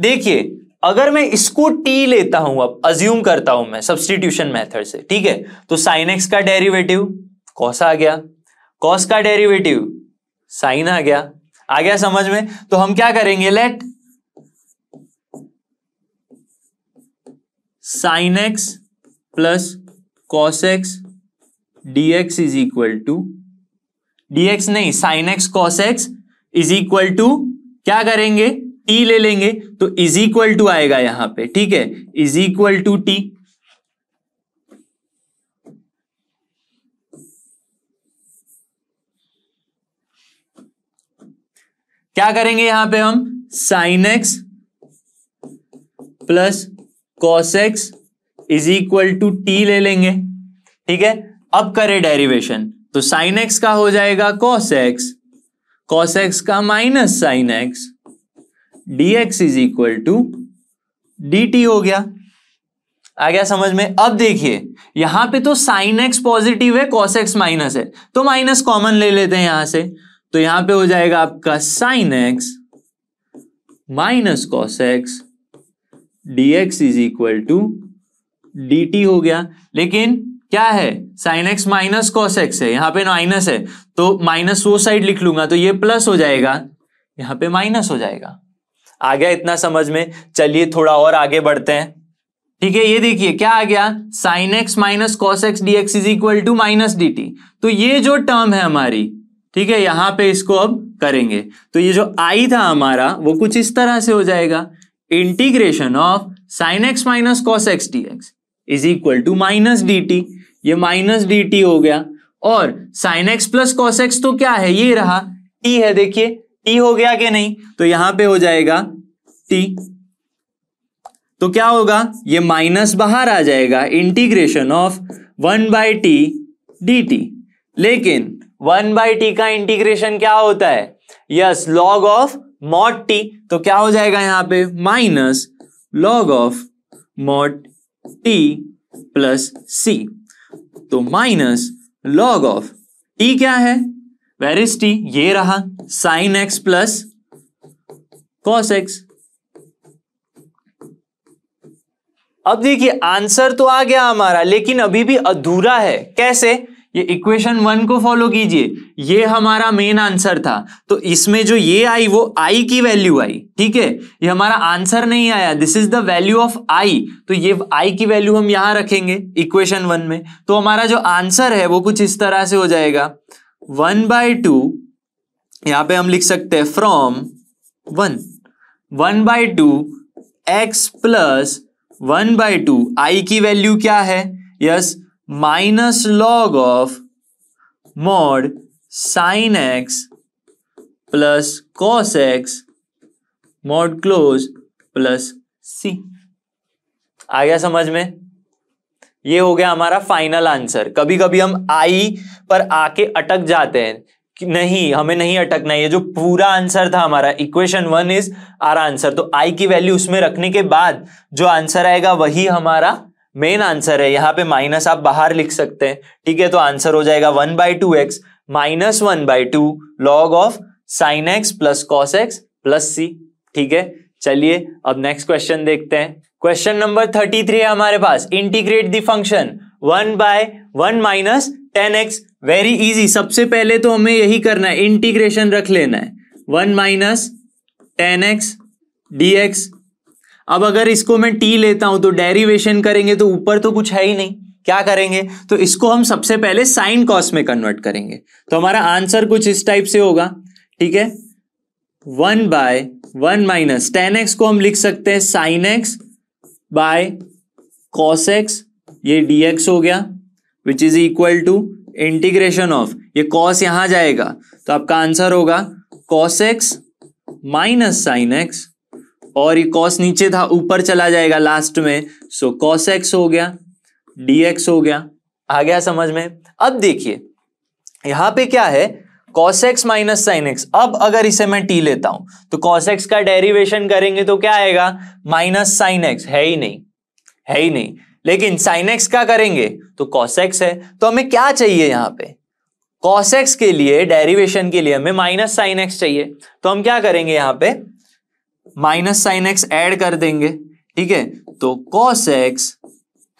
देखिए अगर मैं इसको टी लेता हूं अब अज्यूम करता हूं मैं सब्सटीट्यूशन मेथड से ठीक है तो साइन एक्स का डेरिवेटिव कॉस आ गया कॉस का डेरिवेटिव साइन आ गया आ गया समझ में तो हम क्या करेंगे let sine x plus cos x d x is equal to d x नहीं sine x cos x is equal to क्या करेंगे टी e ले लेंगे तो इज इक्वल टू आएगा यहां पे ठीक है इज इक्वल टू टी क्या करेंगे यहां पे हम sine x plus cos x is equal to t ले लेंगे ठीक है अब करें डेरिवेशन तो साइन एक्स का हो जाएगा कॉस एक्स कॉस एक्स का minus sine x d x is equal to d t हो गया आ गया समझ में अब देखिए यहां पे तो साइन एक्स पॉजिटिव है कॉस एक्स माइनस है तो माइनस कॉमन ले लेते हैं यहां से तो यहां पे हो जाएगा आपका sine x minus cos x d x is equal to d t हो गया लेकिन क्या है sine x minus cos x है यहां पे माइनस है तो माइनस वो साइड लिख लूंगा तो ये प्लस हो जाएगा यहां पे माइनस हो जाएगा आ गया इतना समझ में चलिए थोड़ा और आगे बढ़ते हैं ठीक है ये देखिए क्या आ गया sine x minus cos x d x is equal to minus d t तो ये जो टर्म है हमारी ठीक है यहां पे इसको अब करेंगे तो ये जो आई था हमारा वो कुछ इस तरह से हो जाएगा integration of sine x minus cos x d x is equal to minus d t ये माइनस डी टी हो गया और sine x plus cos x तो क्या है ये रहा टी है देखिए टी हो गया कि नहीं तो यहां पे हो जाएगा टी तो क्या होगा ये माइनस बाहर आ जाएगा integration of one by t d t लेकिन वन बाई टी का इंटीग्रेशन क्या होता है yes log of mod t तो क्या हो जाएगा यहां पे minus log of mod t plus सी तो माइनस लॉग ऑफ टी क्या है वेर इज टी ये रहा sine x plus cos x अब देखिए आंसर तो आ गया हमारा लेकिन अभी भी अधूरा है कैसे ये इक्वेशन वन को फॉलो कीजिए ये हमारा मेन आंसर था तो इसमें जो ये आई वो आई की वैल्यू आई ठीक है ये हमारा आंसर नहीं आया this is the value of I तो ये आई की वैल्यू हम यहां रखेंगे इक्वेशन वन में तो हमारा जो आंसर है वो कुछ इस तरह से हो जाएगा वन बाय टू यहां पे हम लिख सकते हैं from one one by two x plus one by two I की वैल्यू क्या है yes minus log of mod sine x plus cos x mod close plus सी आ गया समझ में ये हो गया हमारा फाइनल आंसर कभी कभी हम आई पर आके अटक जाते हैं कि नहीं हमें नहीं अटकना ये जो पूरा आंसर था हमारा equation one is our answer तो आई की वैल्यू उसमें रखने के बाद जो आंसर आएगा वही हमारा मेन आंसर है यहाँ पे माइनस आप बाहर लिख सकते हैं ठीक है तो आंसर हो जाएगा one by two x minus one by two log of sine x plus cos x plus c ठीक है चलिए अब नेक्स्ट क्वेश्चन देखते हैं क्वेश्चन नंबर थर्टी थ्री है हमारे पास integrate the function one by one minus ten x very easy सबसे पहले तो हमें यही करना है इंटीग्रेशन रख लेना है one minus ten x d x अब अगर इसको मैं टी लेता हूं तो डेरिवेशन करेंगे तो ऊपर तो कुछ है ही नहीं क्या करेंगे तो इसको हम सबसे पहले साइन कॉस में कन्वर्ट करेंगे तो हमारा आंसर कुछ इस टाइप से होगा ठीक है one by one minus ten x को हम लिख सकते हैं sine x by cos x ये एक्स हो गया which is equal to integration of ये कॉस यहां जाएगा तो आपका आंसर होगा cos x minus sine x और ये कॉस नीचे था ऊपर चला जाएगा लास्ट में सो कॉस एक्स हो गया डीएक्स हो गया आ गया समझ में अब देखिए यहां पे क्या है cos x minus sine x अब अगर इसे मैं टी लेता हूं तो कॉस एक्स का डेरिवेशन करेंगे तो क्या आएगा माइनस साइन एक्स है ही नहीं है ही नहीं लेकिन साइन एक्स का करेंगे तो कॉस एक्स है तो हमें क्या चाहिए यहां पे कॉस एक्स के लिए डेरिवेशन के लिए हमें माइनस साइन एक्स चाहिए तो हम क्या करेंगे यहां पे माइनस साइन एक्स एड कर देंगे ठीक है तो कॉस एक्स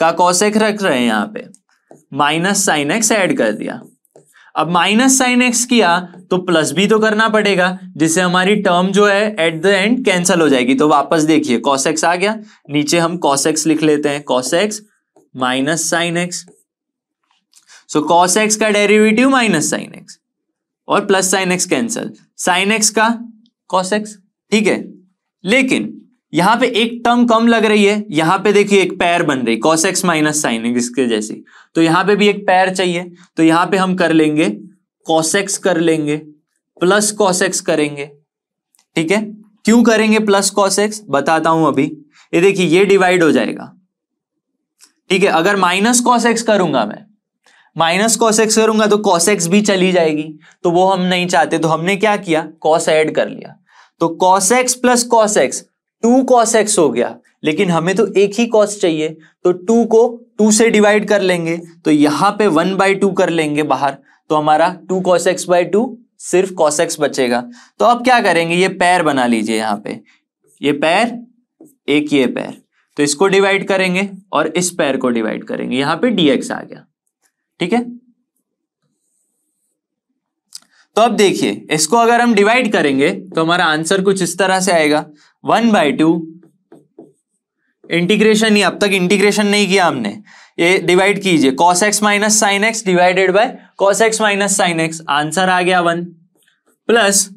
का कॉस एक्स रख रहे हैं यहां पे माइनस साइन एक्स एड कर दिया अब माइनस साइन एक्स किया तो प्लस भी तो करना पड़ेगा जिससे हमारी टर्म जो है एट द एंड कैंसिल हो जाएगी तो वापस देखिए कॉस एक्स आ गया नीचे हम कॉस एक्स लिख लेते हैं cos x minus sine x so cos x का डेरिवेटिव माइनस साइन एक्स और plus sine x cancel sine x का कॉस एक्स ठीक है लेकिन यहां पे एक टर्म कम लग रही है यहां पे देखिए एक पैर बन रही cos x minus sine x के जैसी तो यहां पे भी एक पैर चाहिए तो यहां पे हम कर लेंगे कॉस एक्स कर लेंगे प्लस कॉस एक्स करेंगे ठीक है क्यों करेंगे प्लस कॉस एक्स बताता हूं अभी ये देखिए ये डिवाइड हो जाएगा ठीक है अगर माइनस कॉस एक्स करूंगा मैं माइनस कॉस एक्स करूंगा तो कॉस एक्स भी चली जाएगी तो वो हम नहीं चाहते तो हमने क्या किया कॉस ऐड कर लिया तो cos x plus cos x two cos x हो गया लेकिन हमें तो एक ही कॉस चाहिए तो टू को टू से डिवाइड कर लेंगे तो यहां पे वन बाई टू कर लेंगे बाहर तो हमारा two cos x by two सिर्फ कॉस एक्स बचेगा तो अब क्या करेंगे ये पैर बना लीजिए यहां पे ये पैर एक ये पैर तो इसको डिवाइड करेंगे और इस पैर को डिवाइड करेंगे यहां पे dx आ गया ठीक है तो अब देखिए इसको अगर हम डिवाइड करेंगे तो हमारा आंसर कुछ इस तरह से आएगा वन बाय टू इंटीग्रेशन ही अब तक इंटीग्रेशन नहीं किया हमने ये डिवाइड कीजिए cos x minus sine x divided by cos x minus sine x answer आ गया one plus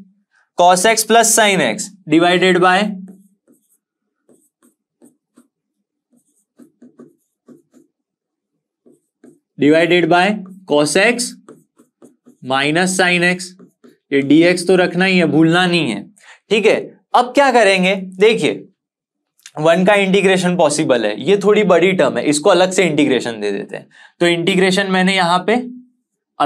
cos x plus sine x divided by divided by cos x minus sine x ये d x तो रखना ही है भूलना नहीं है ठीक है अब क्या करेंगे देखिए वन का इंटीग्रेशन पॉसिबल है ये थोड़ी बड़ी टर्म है इसको अलग से इंटीग्रेशन दे देते हैं तो इंटीग्रेशन मैंने यहां पे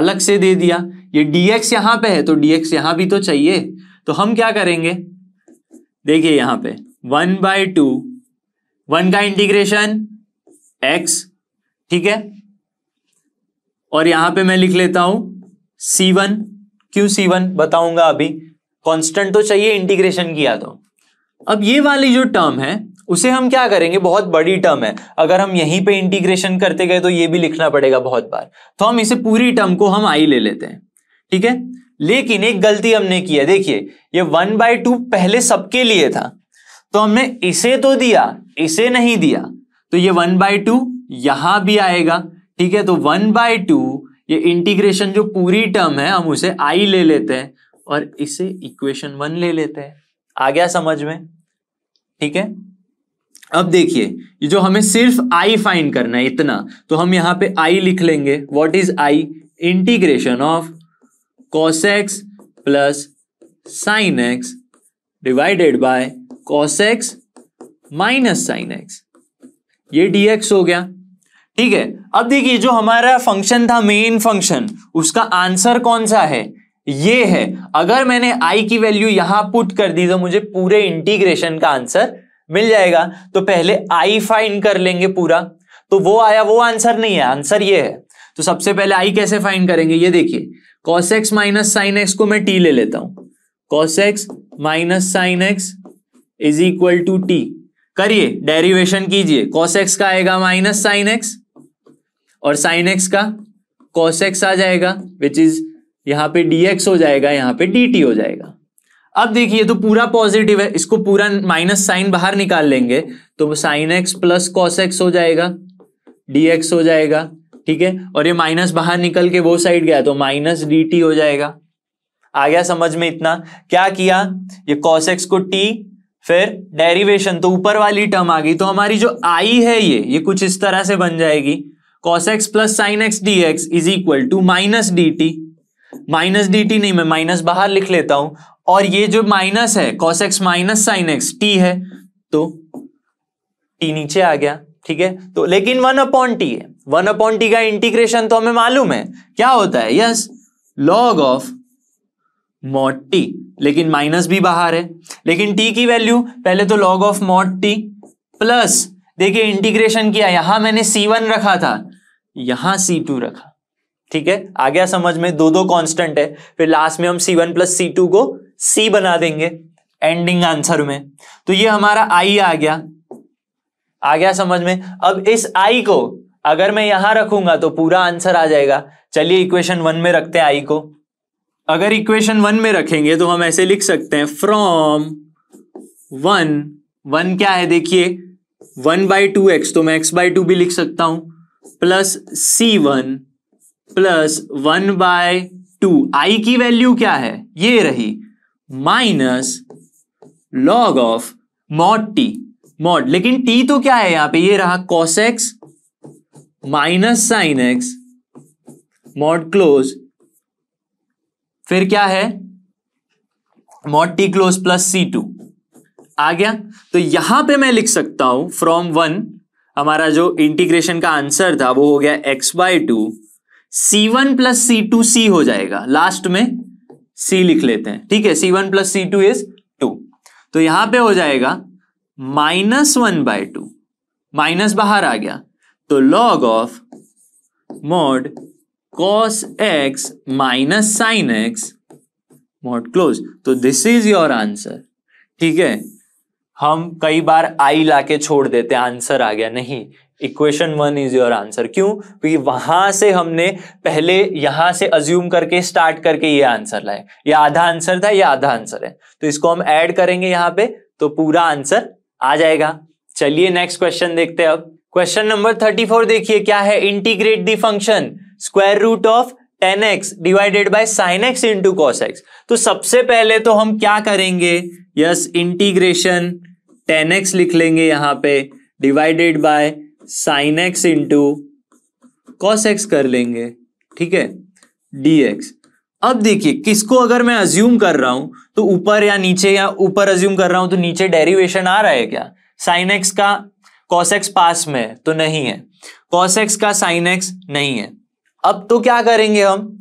अलग से दे दिया ये dx यहां पे है तो dx यहां भी तो चाहिए तो हम क्या करेंगे देखिए यहां पे वन बाय टू वन का इंटीग्रेशन x ठीक है और यहां पे मैं लिख लेता हूं c1 क्यों c1 बताऊंगा अभी कांस्टेंट तो चाहिए इंटीग्रेशन किया तो अब ये वाली जो टर्म है उसे हम क्या करेंगे बहुत बड़ी टर्म है अगर हम यहीं पे इंटीग्रेशन करते गए तो ये भी लिखना पड़ेगा बहुत बार तो हम इसे पूरी टर्म को हम आई ले लेते हैं ठीक है लेकिन एक गलती हमने की है देखिए ये वन बाय टू पहले सबके लिए था तो हमने इसे तो दिया इसे नहीं दिया तो ये वन बाय टू यहां भी आएगा ठीक है तो वन बाय टू ये इंटीग्रेशन जो पूरी टर्म है हम उसे आई ले लेते हैं और इसे इक्वेशन वन ले लेते हैं आ गया समझ में ठीक है अब देखिए ये जो हमें सिर्फ आई फाइंड करना है इतना तो हम यहां पे आई लिख लेंगे what is I integration of cos x plus sine x divided by cos x minus sine x ये डीएक्स हो गया ठीक है अब देखिए जो हमारा फंक्शन था मेन फंक्शन उसका आंसर कौन सा है ये है अगर मैंने आई की वैल्यू यहां पुट कर दी तो मुझे पूरे इंटीग्रेशन का आंसर मिल जाएगा तो पहले आई फाइन कर लेंगे पूरा तो वो आया वो आंसर नहीं है आंसर ये है तो सबसे पहले आई कैसे फाइन करेंगे ये देखिए cos x minus sine x को मैं टी ले लेता हूं cos x minus sine x is equal to t करिए डेरिवेशन कीजिए कॉस एक्स का आएगा माइनस साइन एक्स और साइन एक्स का कॉस एक्स आ जाएगा विच इज यहाँ पे dx हो जाएगा यहाँ पे dt हो जाएगा अब देखिए तो पूरा पॉजिटिव है इसको पूरा माइनस साइन बाहर निकाल लेंगे तो sign x plus cos x हो जाएगा dx हो जाएगा ठीक है और ये माइनस बाहर निकल के वो साइड गया तो माइनस डी हो जाएगा आ गया समझ में इतना क्या किया ये कॉस एक्स को टी फिर डेरिवेशन तो ऊपर वाली टर्म आ गई तो हमारी जो आई है ये ये कुछ इस तरह से बन जाएगी cos x plus sine x d x is equal to minus d t minus d t नहीं मैं माइनस बाहर लिख लेता हूं और ये जो माइनस है cos x minus sine x t है तो टी नीचे आ गया ठीक है तो लेकिन वन अपॉन टी है वन अपॉन टी का इंटीग्रेशन तो हमें मालूम है क्या होता है yes log of mod t लेकिन माइनस भी बाहर है लेकिन टी की वैल्यू पहले तो log of mod t plus देखिए इंटीग्रेशन किया यहां मैंने सी वन रखा था यहां सी टू रखा ठीक है आ गया समझ में दो दो कांस्टेंट है फिर लास्ट में हम सी वन प्लस सी टू को सी बना देंगे एंडिंग आंसर में तो ये हमारा आई आ गया आ गया समझ में अब इस आई को अगर मैं यहां रखूंगा तो पूरा आंसर आ जाएगा चलिए इक्वेशन वन में रखते हैं आई को अगर इक्वेशन वन में रखेंगे तो हम ऐसे लिख सकते हैं फ्रॉम वन वन क्या है देखिए वन बाई टू एक्स तो मैं एक्स बाई टू भी लिख सकता हूं plus c one plus one by two I की वैल्यू क्या है ये रही minus log of mod t mod लेकिन टी तो क्या है यहां पे ये रहा cos x minus sine x mod close फिर क्या है मॉड टी क्लोज प्लस सी टू आ गया तो यहां पे मैं लिख सकता हूं फ्रॉम वन हमारा जो इंटीग्रेशन का आंसर था वो हो गया x by two c one plus C two c हो जाएगा लास्ट में सी लिख लेते हैं ठीक है c one plus C two is two तो यहां पे हो जाएगा minus one by two minus बाहर आ गया तो log of mod cos x minus sine x mod close तो दिस इज योर आंसर ठीक है हम कई बार आई लाके छोड़ देते आंसर आ गया नहीं equation one is your answer क्यों क्योंकि वहां से हमने पहले यहां से अज्यूम करके स्टार्ट करके ये आंसर लाए ये आधा आंसर था ये आधा आंसर है तो इसको हम ऐड करेंगे यहाँ पे तो पूरा आंसर आ जाएगा चलिए नेक्स्ट क्वेश्चन देखते हैं अब क्वेश्चन नंबर थर्टी फोर देखिए क्या है integrate the function square root of ten x divided by sign x into cos x तो सबसे पहले तो हम क्या करेंगे यस इंटीग्रेशन टेन एक्स लिख लेंगे यहाँ पे divided by sign x into cos x कर लेंगे ठीक है डी एक्स अब देखिए किसको अगर मैं अज्यूम कर रहा हूं तो ऊपर या नीचे या ऊपर अज्यूम कर रहा हूं तो नीचे डेरिवेशन आ रहा है क्या साइन एक्स का कॉस एक्स पास में है तो नहीं है कॉस एक्स का साइन एक्स नहीं है अब तो क्या करेंगे हम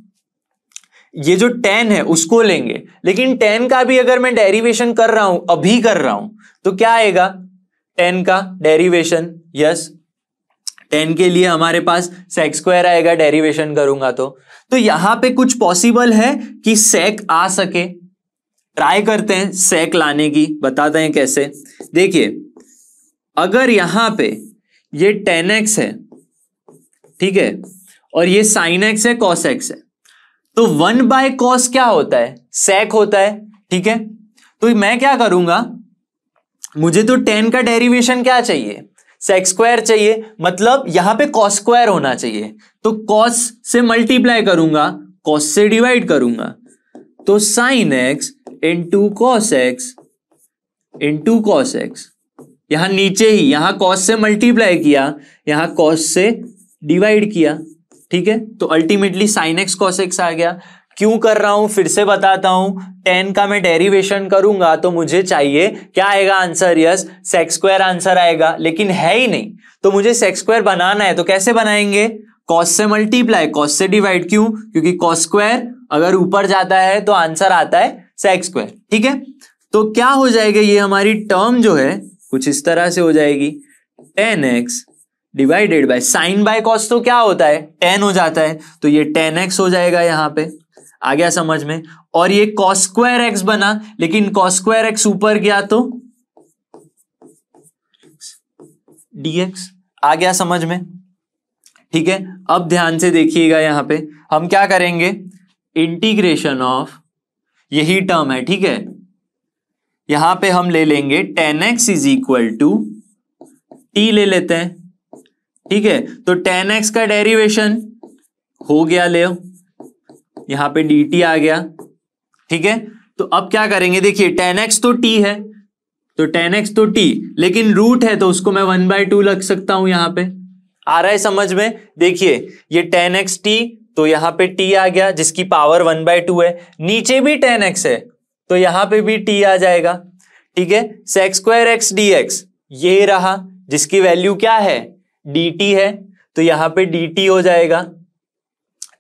ये जो टेन है उसको लेंगे लेकिन टेन का भी अगर मैं डेरिवेशन कर रहा हूं अभी कर रहा हूं तो क्या आएगा टेन का डेरिवेशन यस टेन के लिए हमारे पास सेक स्क्वायर आएगा डेरिवेशन करूंगा तो तो यहां पे कुछ पॉसिबल है कि सेक आ सके ट्राई करते हैं सेक लाने की बताते हैं कैसे देखिए अगर यहां पे ये टेन एक्स है ठीक है और ये साइन एक्स है कॉस एक्स है तो वन बाय कॉस क्या होता है सेक होता है ठीक है तो मैं क्या करूंगा मुझे तो टेन का डेरिवेशन क्या चाहिए सेक्स स्क्वायर चाहिए मतलब यहां पे कॉस स्क्वायर होना चाहिए तो कॉस से मल्टीप्लाई करूंगा कॉस से डिवाइड करूंगा तो sign x into cos x into cos x यहां नीचे ही यहां कॉस से मल्टीप्लाई किया यहां कॉस से डिवाइड किया ठीक है तो ultimately sin x cos x आ गया क्यों कर रहा हूं फिर से बताता हूं टेन का मैं डेरिवेशन करूंगा तो मुझे चाहिए क्या आएगा answer yes sec square answer आएगा लेकिन है ही नहीं तो मुझे सेक्स स्क्वायर बनाना है तो कैसे बनाएंगे कॉस से मल्टीप्लाई कॉस से डिवाइड क्यों क्योंकि कॉस स्क्वायर अगर ऊपर जाता है तो आंसर आता है सेक्स स्क्वायर ठीक है तो क्या हो जाएगा ये हमारी टर्म जो है कुछ इस तरह से हो जाएगी tan x divided by sin by cos तो क्या होता है टेन हो जाता है तो ये टेन एक्स हो जाएगा यहाँ पे आ गया समझ में और ये कॉस स्क्वायर एक्स बना लेकिन कॉस स्क्वायर एक्स ऊपर गया तो डीएक्स आ गया समझ में ठीक है अब ध्यान से देखिएगा यहां पे हम क्या करेंगे इंटीग्रेशन ऑफ यही टर्म है ठीक है यहां पे हम ले लेंगे tan x is equal to t ले लेते हैं ठीक है तो टेन एक्स का डेरिवेशन हो गया ले यहां पे डी टी आ गया ठीक है तो अब क्या करेंगे देखिए टेन एक्स तो टी है तो टेन एक्स तो टी लेकिन रूट है तो उसको मैं वन बाय टू लग सकता हूं यहां पे आ रहा है समझ में देखिए ये टेन एक्स टी तो यहां पे टी आ गया जिसकी पावर वन बाय टू है नीचे भी टेन एक्स है तो यहां पे भी टी आ जाएगा ठीक है sec square x d x ये रहा जिसकी वैल्यू क्या है डी टी है तो यहां पे डी टी हो जाएगा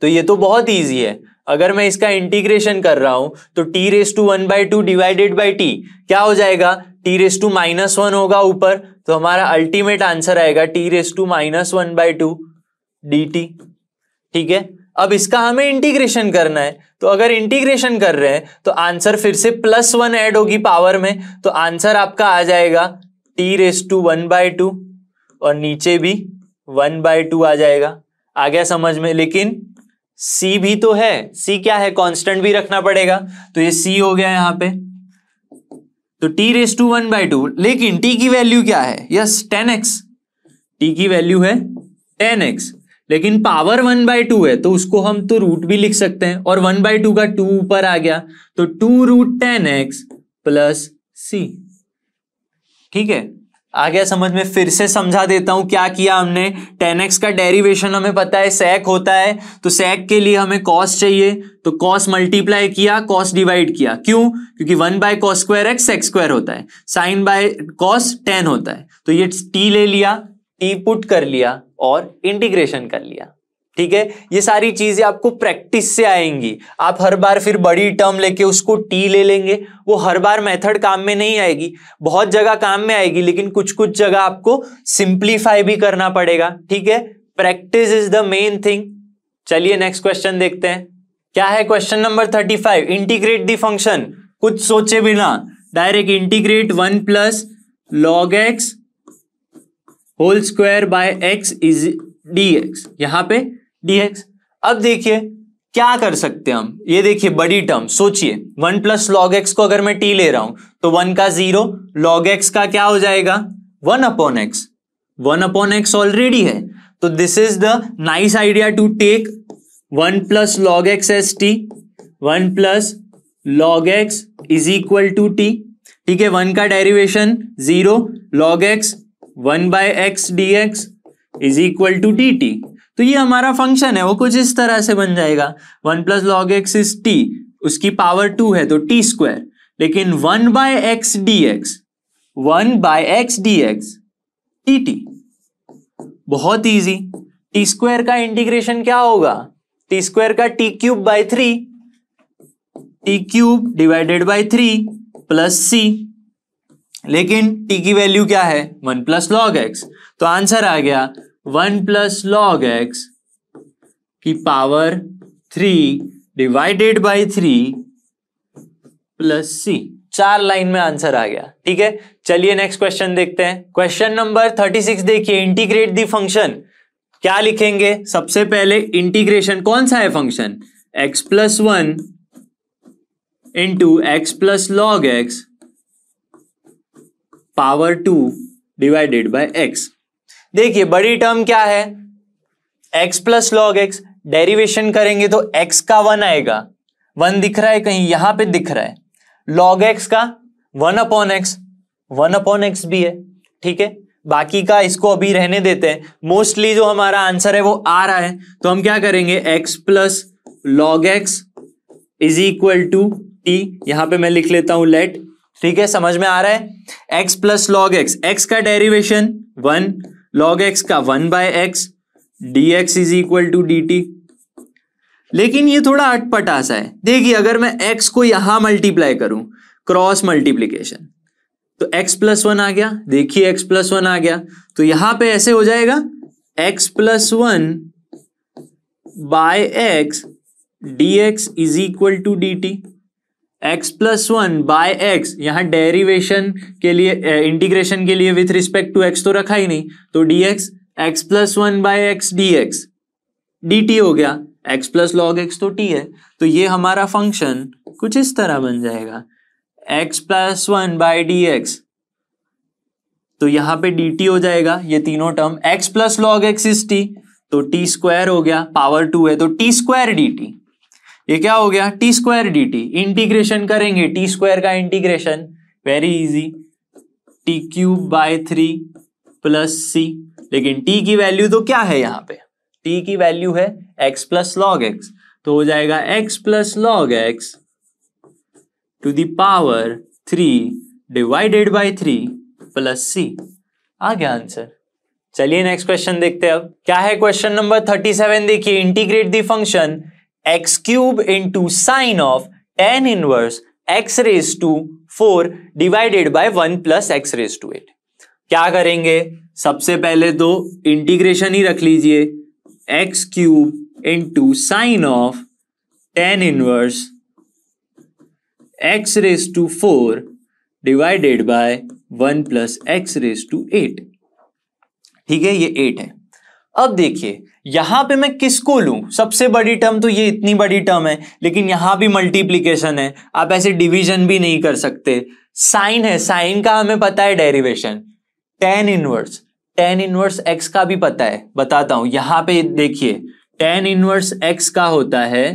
तो ये तो बहुत ईजी है अगर मैं इसका इंटीग्रेशन कर रहा हूं तो t raise to one by two divided by t क्या हो जाएगा t raise to minus one होगा ऊपर तो हमारा अल्टीमेट आंसर आएगा t raise to minus one by two d t ठीक है अब इसका हमें इंटीग्रेशन करना है तो अगर इंटीग्रेशन कर रहे हैं तो आंसर फिर से प्लस वन एड होगी पावर में तो आंसर आपका आ जाएगा t raise to one by two और नीचे भी वन बाय टू आ जाएगा आ गया समझ में लेकिन सी भी तो है सी क्या है कांस्टेंट भी रखना पड़ेगा तो ये सी हो गया यहां पे तो t raise to one by two लेकिन टी की वैल्यू क्या है यस टेन एक्स टी की वैल्यू है टेन एक्स लेकिन पावर वन बाय टू है तो उसको हम तो रूट भी लिख सकते हैं और वन बाय टू का टू ऊपर आ गया तो two root tan x plus c ठीक है आ गया समझ में फिर से समझा देता हूँ क्या किया हमने टेन एक्स का डेरिवेशन हमें पता है सैक होता है तो सैक के लिए हमें कॉस चाहिए तो कॉस मल्टीप्लाई किया कॉस डिवाइड किया क्यों क्योंकि one by cos square x x square होता है साइन बाय कॉस टेन होता है तो ये टी ले लिया टी पुट कर लिया और इंटीग्रेशन कर लिया ठीक है ये सारी चीजें आपको प्रैक्टिस से आएंगी आप हर बार फिर बड़ी टर्म लेके उसको टी ले लेंगे वो हर बार मेथड काम में नहीं आएगी बहुत जगह काम में आएगी लेकिन कुछ कुछ जगह आपको सिंप्लीफाई भी करना पड़ेगा ठीक है practice is the main thing चलिए नेक्स्ट क्वेश्चन देखते हैं क्या है question number thirty five integrate the function कुछ सोचे बिना direct integrate one plus log x whole square by x is d x यहां पे dx अब देखिए क्या कर सकते हैं हम ये देखिए बड़ी टर्म सोचिए वन प्लस लॉग एक्स को अगर मैं टी ले रहा हूं तो वन का जीरो लॉग एक्स का क्या हो जाएगा one upon x one upon x already है तो this is the nice idea to take one plus log x as t one plus log x is equal to t ठीक है one का derivation zero log x one by x d x is equal to d t तो ये हमारा function है वो कुछ इस तरह से बन जाएगा one plus log x is t उसकी पावर टू है तो टी स्क्वायर लेकिन one by x d x one by x d x t t बहुत ईजी टी स्क्वायर का इंटीग्रेशन क्या होगा टी स्क्वायर का t cube by three t cube divided by three plus c लेकिन t की value क्या है one plus log x तो आंसर आ गया वन प्लस लॉग एक्स की power three divided by three plus c चार लाइन में आंसर आ गया ठीक है चलिए नेक्स्ट क्वेश्चन देखते हैं क्वेश्चन नंबर थर्टी सिक्स देखिए इंटीग्रेट दी फंक्शन क्या लिखेंगे सबसे पहले इंटीग्रेशन कौन सा है function x plus one into x plus log x power two divided by x देखिए बड़ी टर्म क्या है x plus log x derivation करेंगे तो x का वन आएगा वन दिख रहा है कहीं यहां पे दिख रहा है लॉग एक्स का one upon x one upon x भी है ठीक है बाकी का इसको अभी रहने देते हैं मोस्टली जो हमारा आंसर है वो आ रहा है तो हम क्या करेंगे x plus log x is equal to t यहां पे मैं लिख लेता हूं लेट ठीक है समझ में आ रहा है x plus log x x का डेरिवेशन वन लॉग एक्स का one by x d x is equal to d t लेकिन ये थोड़ा अटपटा सा है देखिए अगर मैं एक्स को यहां मल्टीप्लाई करूं क्रॉस मल्टीप्लीकेशन तो एक्स प्लस वन आ गया देखिए एक्स प्लस वन आ गया तो यहां पे ऐसे हो जाएगा x plus one by x d x is equal to d t x plus one by x यहाँ डेरिवेशन के लिए इंटीग्रेशन के लिए विथ रिस्पेक्ट टू एक्स तो रखा ही नहीं तो d x x x plus one by x d x t हो गया एक्स प्लस लॉग एक्स तो टी है तो ये हमारा फंक्शन कुछ इस तरह बन जाएगा x plus one by d x तो यहाँ पे डी टी हो जाएगा ये तीनों term x plus log x is t तो टी स्क्वायर हो गया पावर टू है तो टी स्क्वायर डी टी ये क्या हो गया t square d t integration करेंगे टी स्क्वायर का integration very easy t cube by three plus c लेकिन टी की वैल्यू तो क्या है यहाँ पे टी की वैल्यू है एक्स प्लस लॉग एक्स तो हो जाएगा x plus log x to the power three divided by three plus सी आ गया आंसर चलिए नेक्स्ट क्वेश्चन देखते हैं अब क्या है क्वेश्चन नंबर थर्टी सेवन देखिए integrate the function x cube into sin of tan inverse x raise to four divided by one plus x raise to eight क्या करेंगे सबसे पहले तो इंटीग्रेशन ही रख लीजिए x cube into sin of tan inverse x raise to four divided by one plus x raise to eight ठीक है ये एट है अब देखिए यहां पे मैं किसको लूं सबसे बड़ी टर्म तो ये इतनी बड़ी टर्म है लेकिन यहां भी मल्टीप्लीकेशन है आप ऐसे डिविजन भी नहीं कर सकते साइन है साइन का हमें पता है derivation tan inverse tan inverse x का भी पता है बताता हूं यहां पे देखिए टेन इनवर्स एक्स का होता है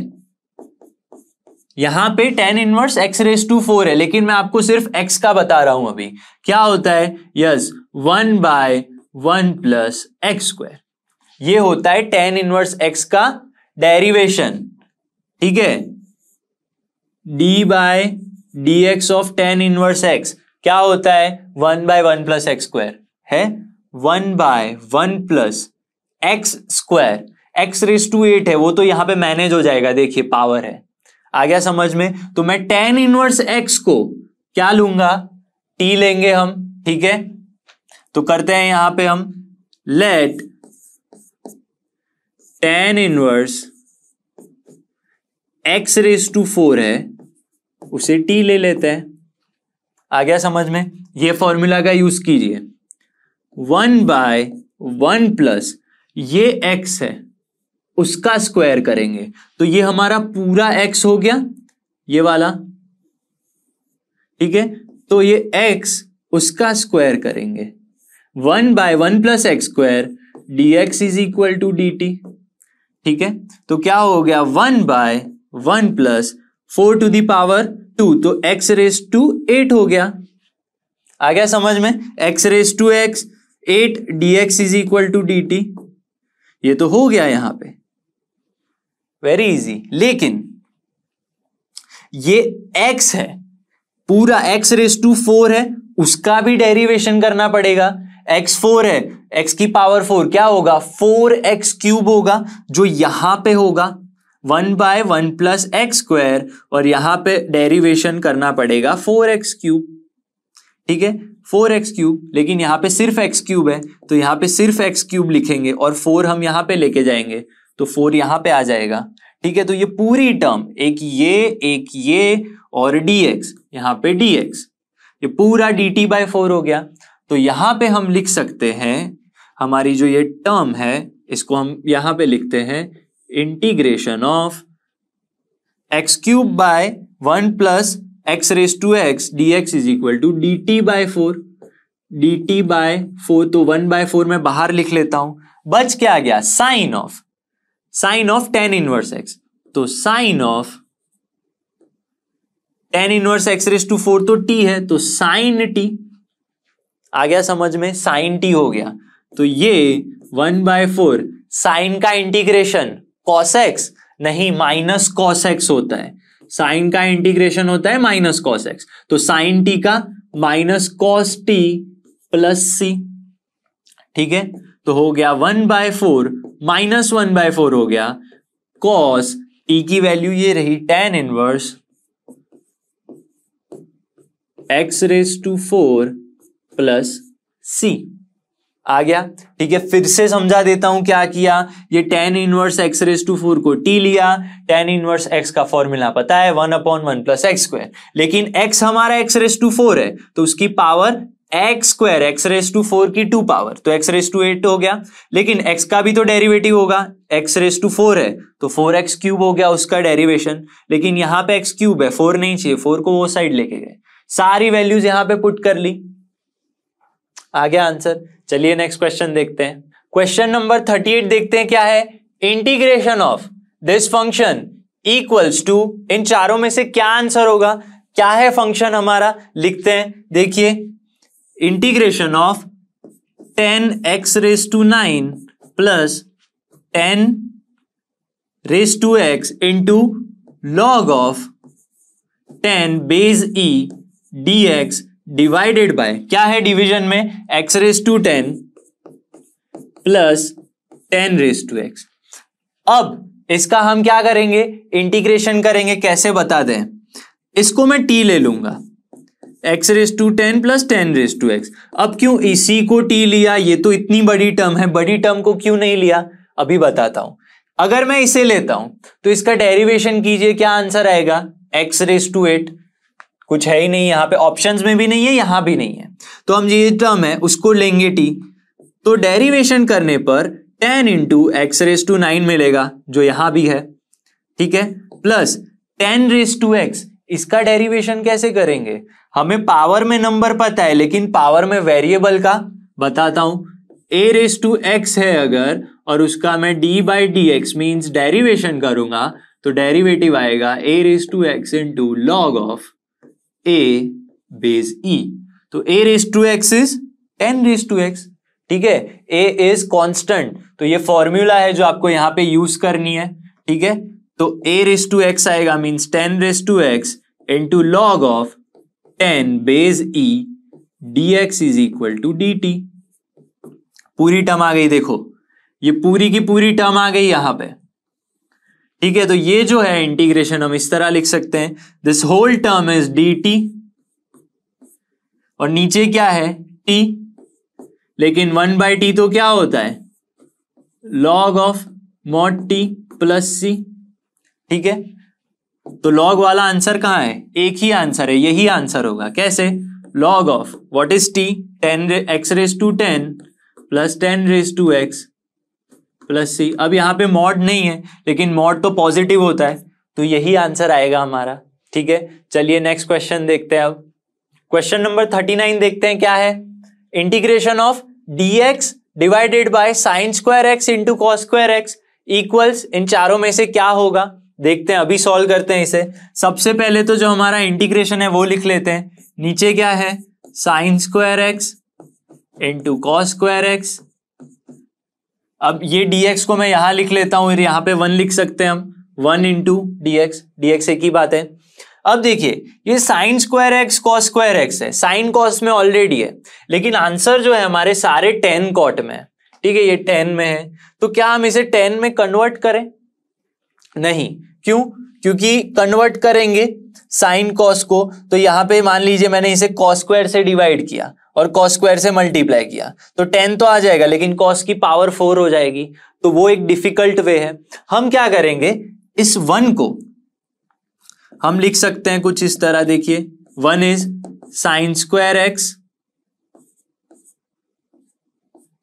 यहां पे tan inverse x raise to four है लेकिन मैं आपको सिर्फ एक्स का बता रहा हूं अभी क्या होता है yes one by one plus x square ये होता है टेन इनवर्स एक्स का डेरिवेशन ठीक है d by d x of tan inverse x क्या होता है one by one plus x square है one by one plus x square x raise to eight है वो तो यहां पे मैनेज हो जाएगा देखिए पावर है आ गया समझ में तो मैं टेन इनवर्स एक्स को क्या लूंगा टी लेंगे हम ठीक है तो करते हैं यहां पे हम let tan inverse x raise to four है उसे टी ले लेते हैं आ गया समझ में ये फॉर्मूला का यूज कीजिए वन बाय वन प्लस ये एक्स है उसका स्क्वायर करेंगे तो ये हमारा पूरा एक्स हो गया ये वाला ठीक है तो ये एक्स उसका स्क्वायर करेंगे one by one plus x square d x is equal to d t ठीक है तो क्या हो गया one by one plus four to the power two तो एक्स रेस टू एट हो गया आ गया समझ में x raise to x eight d x is equal to d t ये तो हो गया यहां पे वेरी इजी लेकिन ये एक्स है पूरा एक्स रेस टू फोर है उसका भी डेरिवेशन करना पड़ेगा एक्स फोर है एक्स की पावर फोर क्या होगा फोर एक्स क्यूब होगा जो यहां पे होगा one by one plus x square और यहां पे डेरिवेशन करना पड़ेगा फोर एक्स क्यूब ठीक है फोर एक्स क्यूब लेकिन यहां पे सिर्फ एक्स क्यूब है तो यहां पे सिर्फ एक्स क्यूब लिखेंगे और फोर हम यहां पे लेके जाएंगे तो फोर यहां पे आ जाएगा ठीक है तो ये पूरी टर्म एक ये एक ये और डी एक्स यहाँ पे डी एक्स ये पूरा डी टी बाय फोर हो गया तो यहां पे हम लिख सकते हैं हमारी जो ये टर्म है इसको हम यहां पे लिखते हैं integration of x cube by one plus x raise to x d x is equal to d t by four d t by four तो वन बाय फोर में बाहर लिख लेता हूं बच क्या गया sin of sin of tan inverse x तो sin of tan inverse x raise to four तो टी है तो साइन टी आ गया समझ में साइन टी हो गया तो ये वन बाय फोर साइन का इंटीग्रेशन कॉसेक्स नहीं माइनस कॉसेक्स होता है साइन का इंटीग्रेशन होता है माइनस कॉसेक्स तो साइन टी का minus cos t plus c ठीक है तो हो गया one by four minus one by four हो गया कॉस टी की वैल्यू ये रही tan inverse x raise to four plus सी आ गया ठीक है फिर से समझा देता हूं क्या किया ये tan inverse x raise to four को टी लिया टेन इनवर्स एक्स का फॉर्मूला पता है one upon one plus x square लेकिन एक्स हमारा एक्स रेस टू फोर है तो उसकी power x square x raise to four की टू पावर तो एक्स रेस टू एट हो गया लेकिन एक्स का भी तो डेरिवेटिव होगा एक्स रेस टू फोर है तो फोर एक्स क्यूब हो गया उसका डेरिवेशन लेकिन यहां पे एक्स क्यूब है फोर नहीं चाहिए फोर को वो साइड लेके गए सारी वैल्यूज यहाँ पे पुट कर ली आ गया आंसर चलिए नेक्स्ट क्वेश्चन देखते हैं क्वेश्चन नंबर थर्टी एट देखते हैं क्या है integration of this function equals to इन चारों में से क्या आंसर होगा क्या है फंक्शन हमारा लिखते हैं देखिए integration of ten x raise to nine plus ten raise to x into log of ten base e d x divided by क्या है डिवीजन में x raise to ten plus ten raise to x अब इसका हम क्या करेंगे integration करेंगे कैसे बता दें इसको मैं टी ले लूंगा x raise to ten plus ten raise to x अब क्यों इसी को टी लिया ये तो इतनी बड़ी टर्म है बड़ी टर्म को क्यों नहीं लिया अभी बताता हूं अगर मैं इसे लेता हूं तो इसका डेरिवेशन कीजिए क्या आंसर आएगा एक्स रेस टू एट कुछ है ही नहीं यहाँ पे ऑप्शंस में भी नहीं है यहाँ भी नहीं है तो हम ये टर्म है उसको लेंगे टी तो डेरिवेशन करने पर ten into x raise to nine मिलेगा जो यहां भी है ठीक है plus ten raise to x इसका डेरिवेशन कैसे करेंगे हमें पावर में नंबर पता है लेकिन पावर में वेरिएबल का बताता हूं ए रेस टू एक्स है अगर और उसका मैं d by d x means derivation करूंगा तो डेरिवेटिव आएगा a raise to x into log of a base e तो a raise to x is n raise to x ठीक है ए इज कांस्टेंट तो ये फॉर्मूला है जो आपको यहां पे यूज करनी है ठीक है तो ए रेस टू एक्स आएगा means ten raise to x into log of ten base e d x is equal to d t पूरी टर्म आ गई देखो ये पूरी की पूरी टर्म आ गई यहां पे ठीक है तो ये जो है इंटीग्रेशन हम इस तरह लिख सकते हैं this whole term is d t और नीचे क्या है टी लेकिन वन बाई टी तो क्या होता है log of mod t plus c ठीक है तो लॉग वाला आंसर कहां है एक ही आंसर है यही आंसर होगा कैसे log of what is t ten x raise to ten plus ten raise to x plus c अब यहाँ पे मॉड नहीं है लेकिन मॉड तो पॉजिटिव होता है तो यही आंसर आएगा हमारा ठीक है चलिए नेक्स्ट क्वेश्चन देखते हैं अब क्वेश्चन नंबर थर्टी नाइन देखते हैं क्या है integration of d x divided by sine square x into cos square x equals इन चारों में से क्या होगा देखते हैं अभी सॉल्व करते हैं इसे सबसे पहले तो जो हमारा इंटीग्रेशन है वो लिख लेते हैं नीचे क्या है sine square x into cos square x अब ये dx को मैं यहां लिख लेता हूं यहां पे वन लिख सकते हैं हम one into d x d x एक ही बात है अब देखिए ये sine square x cos square x है साइन कॉस में ऑलरेडी है लेकिन आंसर जो है हमारे सारे टेन कॉट में है ठीक है ये टेन में है तो क्या हम इसे टेन में कन्वर्ट करें नहीं क्यों क्योंकि कन्वर्ट करेंगे साइन कॉस को तो यहां पे मान लीजिए मैंने इसे कॉस स्क्वायर से डिवाइड किया और कॉस स्क्वायर से मल्टीप्लाई किया तो टेन तो आ जाएगा लेकिन कॉस की पावर फोर हो जाएगी तो वो एक डिफिकल्ट वे है हम क्या करेंगे इस वन को हम लिख सकते हैं कुछ इस तरह देखिए one is sine square x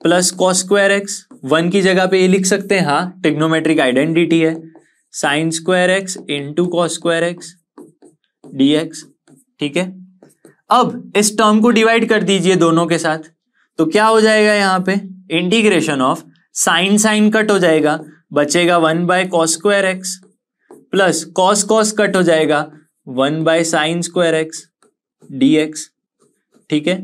plus cos square x one की जगह पे ये लिख सकते हैं हाँ टिग्नोमेट्रिक आइडेंटिटी है sine square x into cos square x d x ठीक है अब इस टर्म को डिवाइड कर दीजिए दोनों के साथ तो क्या हो जाएगा यहाँ पे integration of sine sine cut हो जाएगा बचेगा one by cos square x plus cos cos cut हो जाएगा one by sine square x d x ठीक है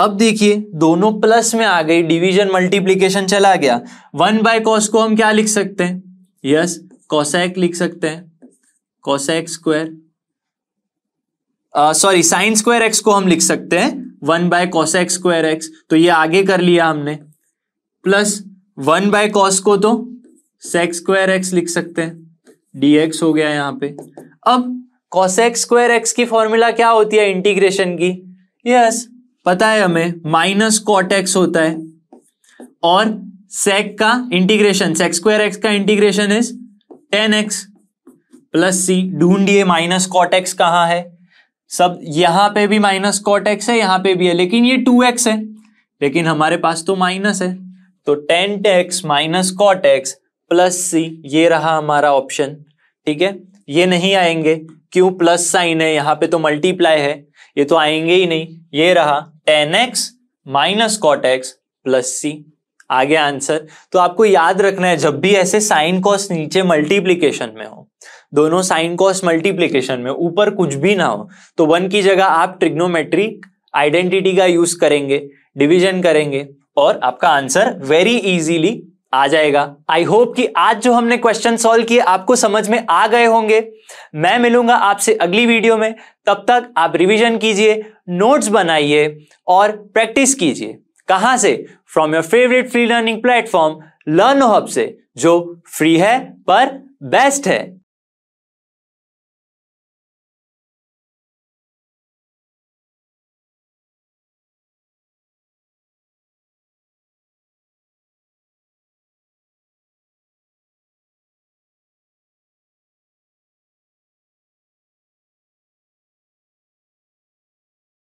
अब देखिए दोनों प्लस में आ गई डिवीजन मल्टीप्लीकेशन चला गया वन बाय कॉस को हम क्या लिख सकते हैं यस yes, कॉसैक लिख सकते हैं cosec square sorry sine square x को हम लिख सकते हैं one by cos x square x तो ये आगे कर लिया हमने प्लस वन बाय कॉस को तो सेक्स स्क्वायर एक्स लिख सकते हैं डी एक्स हो गया यहाँ पे अब कॉस एक्स स्क्वायर एक्स की फॉर्मूला क्या होती है इंटीग्रेशन की यस yes, पता है हमें माइनस कॉट एक्स होता है और सेक का इंटीग्रेशन सेक्स स्क्वायर एक्स का integration is ten x plus c ढूंढिए माइनस कॉट एक्स कहाँ है सब यहां पे भी माइनस कॉट एक्स है यहां पे भी है लेकिन ये टू एक्स है लेकिन हमारे पास तो माइनस है तो टेन टेक्स minus cot x plus c ये रहा हमारा ऑप्शन ठीक है ये नहीं आएंगे क्यों प्लस साइन है यहां पे तो मल्टीप्लाई है ये तो आएंगे ही नहीं ये रहा ten x minus cot x plus सी आगे आंसर तो आपको याद रखना है जब भी ऐसे साइन कॉस नीचे मल्टीप्लीकेशन में हो दोनों साइन कॉस मल्टीप्लीकेशन में ऊपर कुछ भी ना हो तो वन की जगह आप ट्रिग्नोमेट्रिक आइडेंटिटी का यूज करेंगे डिविजन करेंगे और आपका आंसर वेरी इजीली आ जाएगा आई होप कि आज जो हमने क्वेश्चन सॉल्व किए आपको समझ में आ गए होंगे मैं मिलूंगा आपसे अगली वीडियो में तब तक आप रिवीजन कीजिए नोट्स बनाइए और प्रैक्टिस कीजिए कहां से from your favourite free learning platform learn hub से जो फ्री है पर बेस्ट है